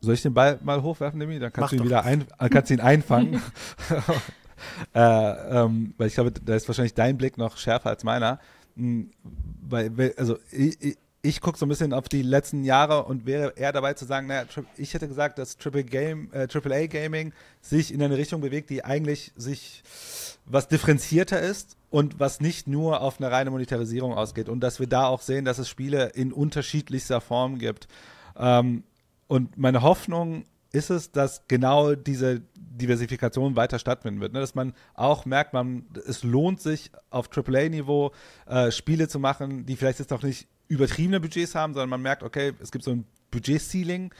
Soll ich den Ball mal hochwerfen, Demi? Dann kannst Mach du ihn wieder ein, äh, kannst du ihn einfangen. äh, ähm, weil ich glaube, da ist wahrscheinlich dein Blick noch schärfer als meiner. Hm, weil, also ich, ich, ich gucke so ein bisschen auf die letzten Jahre und wäre eher dabei zu sagen, naja, ich hätte gesagt, dass Triple Game, äh, Triple A Gaming sich in eine Richtung bewegt, die eigentlich sich was differenzierter ist und was nicht nur auf eine reine Monetarisierung ausgeht und dass wir da auch sehen, dass es Spiele in unterschiedlichster Form gibt. Ähm, und meine Hoffnung ist es, dass genau diese Diversifikation weiter stattfinden wird. Ne? Dass man auch merkt, man, es lohnt sich auf AAA-Niveau äh, Spiele zu machen, die vielleicht jetzt noch nicht übertriebene Budgets haben, sondern man merkt, okay, es gibt so ein Budget-Ceiling,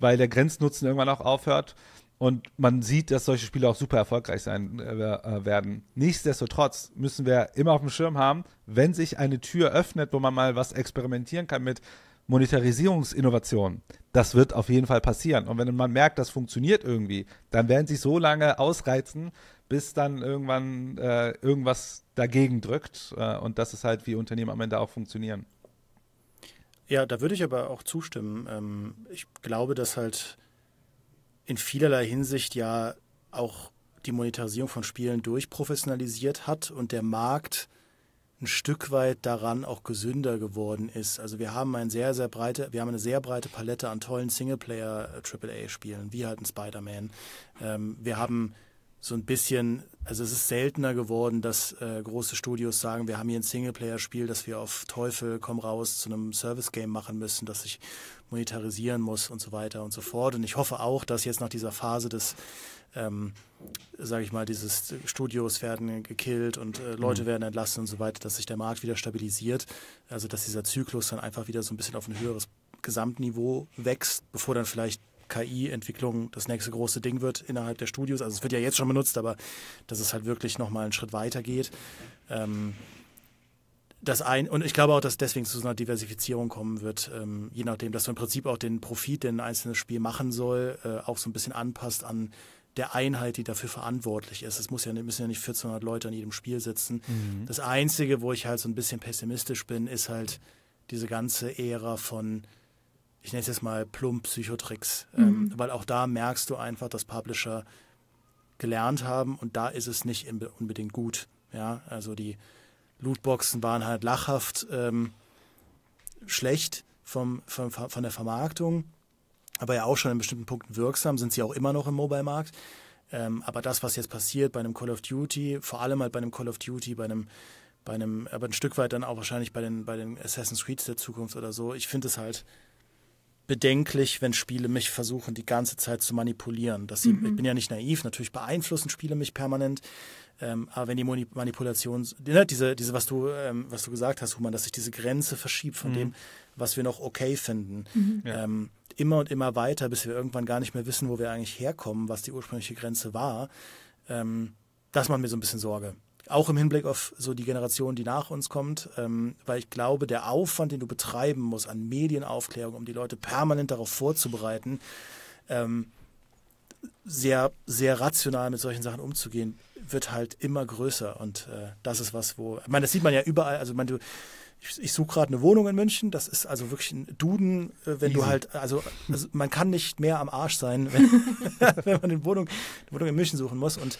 weil der Grenznutzen irgendwann auch aufhört. Und man sieht, dass solche Spiele auch super erfolgreich sein äh, äh, werden. Nichtsdestotrotz müssen wir immer auf dem Schirm haben, wenn sich eine Tür öffnet, wo man mal was experimentieren kann mit Monetarisierungsinnovation. Das wird auf jeden Fall passieren. Und wenn man merkt, das funktioniert irgendwie, dann werden sie so lange ausreizen, bis dann irgendwann äh, irgendwas dagegen drückt. Äh, und das ist halt, wie Unternehmen am Ende auch funktionieren. Ja, da würde ich aber auch zustimmen. Ähm, ich glaube, dass halt in vielerlei Hinsicht ja auch die Monetarisierung von Spielen durchprofessionalisiert hat und der Markt ein Stück weit daran auch gesünder geworden ist. Also wir haben ein sehr, sehr breite, wir haben eine sehr breite Palette an tollen Singleplayer AAA-Spielen, wie halt ein Spider-Man. Ähm, wir haben so ein bisschen, also es ist seltener geworden, dass äh, große Studios sagen, wir haben hier ein Singleplayer-Spiel, das wir auf Teufel komm raus zu einem Service-Game machen müssen, das sich monetarisieren muss und so weiter und so fort. Und ich hoffe auch, dass jetzt nach dieser Phase des, ähm, sage ich mal, dieses Studios werden gekillt und äh, Leute mhm. werden entlassen und so weiter, dass sich der Markt wieder stabilisiert. Also dass dieser Zyklus dann einfach wieder so ein bisschen auf ein höheres Gesamtniveau wächst, bevor dann vielleicht KI-Entwicklung das nächste große Ding wird innerhalb der Studios. Also es wird ja jetzt schon benutzt, aber dass es halt wirklich nochmal einen Schritt weiter geht. Ähm, das ein, und ich glaube auch, dass deswegen zu so einer Diversifizierung kommen wird, ähm, je nachdem, dass man im Prinzip auch den Profit, den ein einzelnes Spiel machen soll, äh, auch so ein bisschen anpasst an der Einheit, die dafür verantwortlich ist. Es muss ja, müssen ja nicht 1400 Leute an jedem Spiel sitzen. Mhm. Das Einzige, wo ich halt so ein bisschen pessimistisch bin, ist halt diese ganze Ära von ich nenne es jetzt mal plump Psychotricks, mhm. ähm, weil auch da merkst du einfach, dass Publisher gelernt haben und da ist es nicht unbedingt gut. Ja, also die Lootboxen waren halt lachhaft ähm, schlecht vom, vom, von der Vermarktung, aber ja auch schon in bestimmten Punkten wirksam, sind sie auch immer noch im Mobile-Markt. Ähm, aber das, was jetzt passiert bei einem Call of Duty, vor allem halt bei einem Call of Duty, bei einem, bei einem, aber ein Stück weit dann auch wahrscheinlich bei den, bei den Assassin's Creed der Zukunft oder so, ich finde es halt, bedenklich, wenn Spiele mich versuchen, die ganze Zeit zu manipulieren. Das, mhm. Ich bin ja nicht naiv, natürlich beeinflussen Spiele mich permanent. Ähm, aber wenn die Manipulation, ne, diese, diese, was du, ähm, was du gesagt hast, Human, dass sich diese Grenze verschiebt von mhm. dem, was wir noch okay finden, mhm. ähm, immer und immer weiter, bis wir irgendwann gar nicht mehr wissen, wo wir eigentlich herkommen, was die ursprüngliche Grenze war, ähm, das macht mir so ein bisschen Sorge auch im Hinblick auf so die Generation, die nach uns kommt, ähm, weil ich glaube, der Aufwand, den du betreiben musst an Medienaufklärung, um die Leute permanent darauf vorzubereiten, ähm, sehr, sehr rational mit solchen Sachen umzugehen, wird halt immer größer. Und äh, das ist was, wo, ich meine, das sieht man ja überall, also man, du, ich, ich suche gerade eine Wohnung in München. Das ist also wirklich ein Duden, äh, wenn Easy. du halt, also, also, man kann nicht mehr am Arsch sein, wenn, wenn man eine Wohnung, eine Wohnung in München suchen muss. Und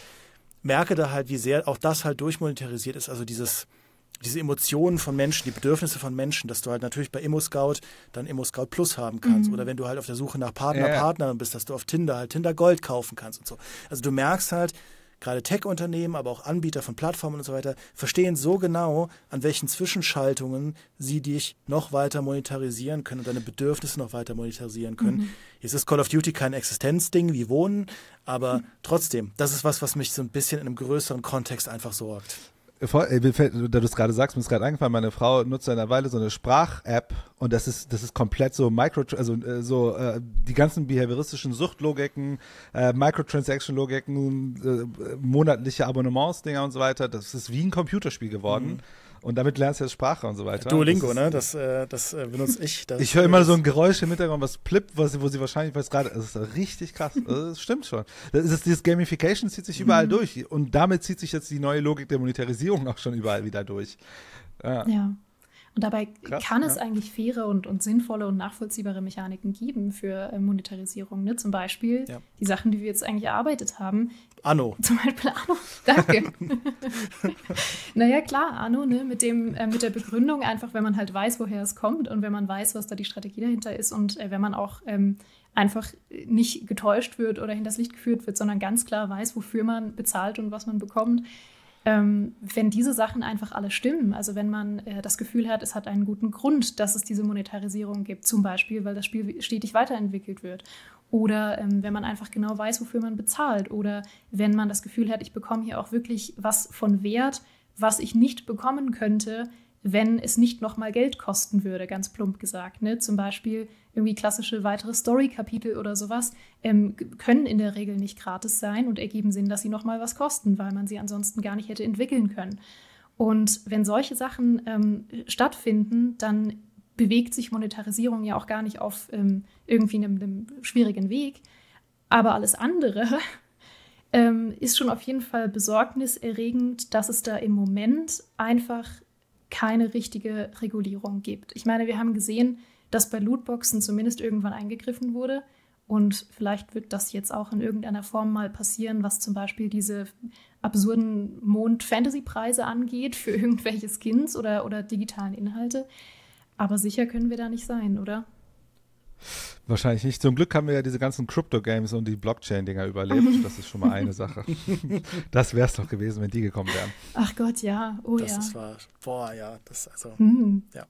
merke da halt, wie sehr auch das halt durchmonetarisiert ist. Also dieses, diese Emotionen von Menschen, die Bedürfnisse von Menschen, dass du halt natürlich bei ImmoScout dann ImmoScout Plus haben kannst. Mhm. Oder wenn du halt auf der Suche nach Partner, ja. Partnerin bist, dass du auf Tinder halt Tinder Gold kaufen kannst und so. Also du merkst halt, gerade Tech-Unternehmen, aber auch Anbieter von Plattformen und so weiter, verstehen so genau, an welchen Zwischenschaltungen sie dich noch weiter monetarisieren können und deine Bedürfnisse noch weiter monetarisieren können. Mhm. Jetzt ist Call of Duty kein Existenzding wie Wohnen, aber mhm. trotzdem, das ist was, was mich so ein bisschen in einem größeren Kontext einfach sorgt. Äh, da du es gerade sagst, mir ist gerade eingefallen, meine Frau nutzt eine Weile so eine Sprach-App und das ist, das ist komplett so Micro, also äh, so äh, die ganzen behavioristischen Suchtlogiken, äh, Microtransaction-Logiken, äh, monatliche Abonnements-Dinger und so weiter, das ist wie ein Computerspiel geworden. Mhm. Und damit lernst du jetzt Sprache und so weiter. Duolingo, das ne? Das, äh, das äh, benutze ich. Das ich höre immer so ein Geräusch im Hintergrund, was plippt, was, wo sie wahrscheinlich weiß gerade. Das ist richtig krass. das stimmt schon. Das ist, dieses Gamification zieht sich überall mhm. durch. Und damit zieht sich jetzt die neue Logik der Monetarisierung auch schon überall wieder durch. ja. ja. Und dabei Krass, kann es eigentlich faire und, und sinnvolle und nachvollziehbare Mechaniken geben für äh, Monetarisierung. Ne? Zum Beispiel ja. die Sachen, die wir jetzt eigentlich erarbeitet haben. Anno. Zum Beispiel Anno. Danke. naja, klar, Anno, ne? mit, dem, äh, mit der Begründung einfach, wenn man halt weiß, woher es kommt und wenn man weiß, was da die Strategie dahinter ist und äh, wenn man auch ähm, einfach nicht getäuscht wird oder hinters Licht geführt wird, sondern ganz klar weiß, wofür man bezahlt und was man bekommt ähm, wenn diese Sachen einfach alle stimmen, also wenn man äh, das Gefühl hat, es hat einen guten Grund, dass es diese Monetarisierung gibt, zum Beispiel, weil das Spiel stetig weiterentwickelt wird. Oder ähm, wenn man einfach genau weiß, wofür man bezahlt. Oder wenn man das Gefühl hat, ich bekomme hier auch wirklich was von Wert, was ich nicht bekommen könnte, wenn es nicht nochmal Geld kosten würde, ganz plump gesagt. Ne? Zum Beispiel irgendwie klassische weitere Story-Kapitel oder sowas ähm, können in der Regel nicht gratis sein und ergeben Sinn, dass sie nochmal was kosten, weil man sie ansonsten gar nicht hätte entwickeln können. Und wenn solche Sachen ähm, stattfinden, dann bewegt sich Monetarisierung ja auch gar nicht auf ähm, irgendwie einem, einem, schwierigen Weg. Aber alles andere ähm, ist schon auf jeden Fall besorgniserregend, dass es da im Moment einfach keine richtige Regulierung gibt. Ich meine, wir haben gesehen, dass bei Lootboxen zumindest irgendwann eingegriffen wurde. Und vielleicht wird das jetzt auch in irgendeiner Form mal passieren, was zum Beispiel diese absurden Mond-Fantasy-Preise angeht für irgendwelche Skins oder, oder digitalen Inhalte. Aber sicher können wir da nicht sein, oder? Wahrscheinlich nicht. Zum Glück haben wir ja diese ganzen Crypto-Games und die Blockchain-Dinger überlebt. Das ist schon mal eine Sache. das wäre es doch gewesen, wenn die gekommen wären. Ach Gott, ja. Oh das ja. Ist, war, boah, ja. Das, also, hm. ja.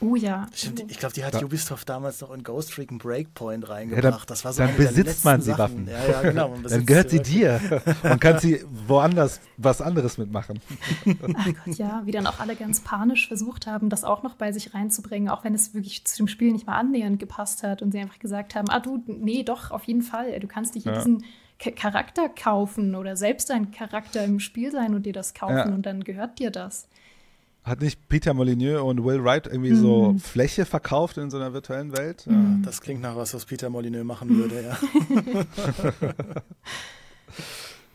Oh ja. Stimmt, also ich glaube, die hat ja. Ubisoft damals noch in Ghost Recon Breakpoint reingebracht. Ja, dann, so dann besitzt man die Sachen. Waffen. Ja, ja, genau, dann gehört sie dir. Man kann sie woanders was anderes mitmachen. Ach Gott, ja, wie dann auch alle ganz panisch versucht haben, das auch noch bei sich reinzubringen, auch wenn es wirklich zu dem Spiel nicht mal annähernd gepasst hat und sie einfach gesagt haben, ah du, nee, doch, auf jeden Fall. Du kannst dich ja. diesen Charakter kaufen oder selbst ein Charakter im Spiel sein und dir das kaufen und dann gehört dir das. Hat nicht Peter Molyneux und Will Wright irgendwie mhm. so Fläche verkauft in so einer virtuellen Welt? Mhm. Das klingt nach was, was Peter Molyneux machen würde, ja.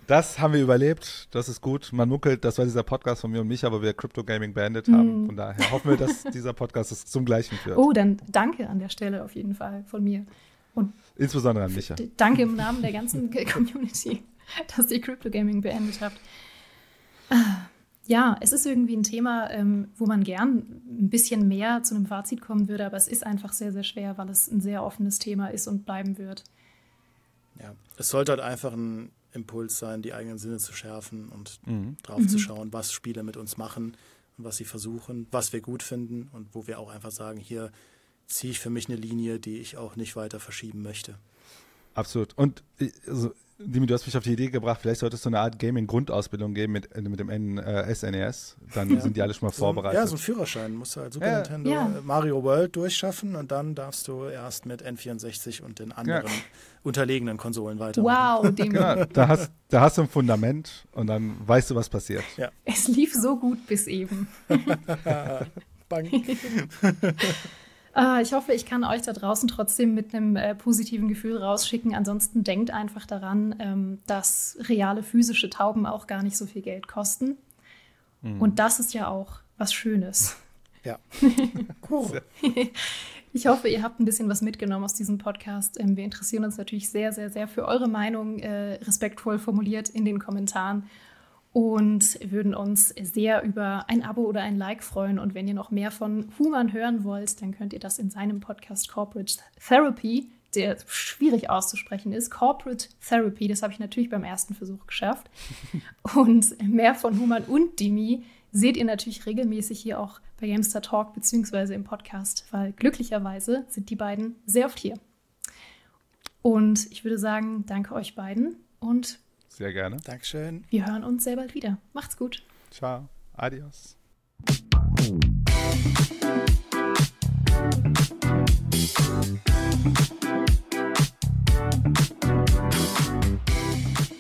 das haben wir überlebt, das ist gut. Man munkelt, das war dieser Podcast von mir und mich, aber wir Crypto Gaming beendet mhm. haben. Von daher hoffen wir, dass dieser Podcast es zum Gleichen führt. Oh, dann danke an der Stelle auf jeden Fall von mir. Und Insbesondere an Micha. Danke im Namen der ganzen Community, dass ihr Crypto Gaming beendet habt. Ah ja, es ist irgendwie ein Thema, ähm, wo man gern ein bisschen mehr zu einem Fazit kommen würde, aber es ist einfach sehr, sehr schwer, weil es ein sehr offenes Thema ist und bleiben wird. Ja, es sollte halt einfach ein Impuls sein, die eigenen Sinne zu schärfen und mhm. drauf mhm. zu schauen, was Spiele mit uns machen und was sie versuchen, was wir gut finden und wo wir auch einfach sagen, hier ziehe ich für mich eine Linie, die ich auch nicht weiter verschieben möchte. Absolut. Und äh, also, Dimi, du hast mich auf die Idee gebracht, vielleicht sollte es so eine Art Gaming-Grundausbildung geben mit, äh, mit dem N, äh, SNES. E dann ja. sind die alle schon mal vorbereitet. So ein, ja, so ein Führerschein musst du halt Super ja. Nintendo ja. Äh, Mario World durchschaffen und dann darfst du erst mit N64 und den anderen unterlegenen Konsolen weitermachen. Wow, Demi. Genau, da, hast, da hast du ein Fundament und dann weißt du, was passiert. Es lief so gut bis eben. Bang. Ah, ich hoffe, ich kann euch da draußen trotzdem mit einem äh, positiven Gefühl rausschicken. Ansonsten denkt einfach daran, ähm, dass reale physische Tauben auch gar nicht so viel Geld kosten. Mhm. Und das ist ja auch was Schönes. Ja. cool. Ich hoffe, ihr habt ein bisschen was mitgenommen aus diesem Podcast. Ähm, wir interessieren uns natürlich sehr, sehr, sehr für eure Meinung, äh, respektvoll formuliert in den Kommentaren und würden uns sehr über ein Abo oder ein Like freuen. Und wenn ihr noch mehr von Human hören wollt, dann könnt ihr das in seinem Podcast Corporate Therapy, der schwierig auszusprechen ist, Corporate Therapy, das habe ich natürlich beim ersten Versuch geschafft. und mehr von Human und Dimi seht ihr natürlich regelmäßig hier auch bei Gamester Talk beziehungsweise im Podcast, weil glücklicherweise sind die beiden sehr oft hier. Und ich würde sagen, danke euch beiden und sehr gerne. Dankeschön. Wir hören uns sehr bald wieder. Macht's gut. Ciao. Adios. Thank you.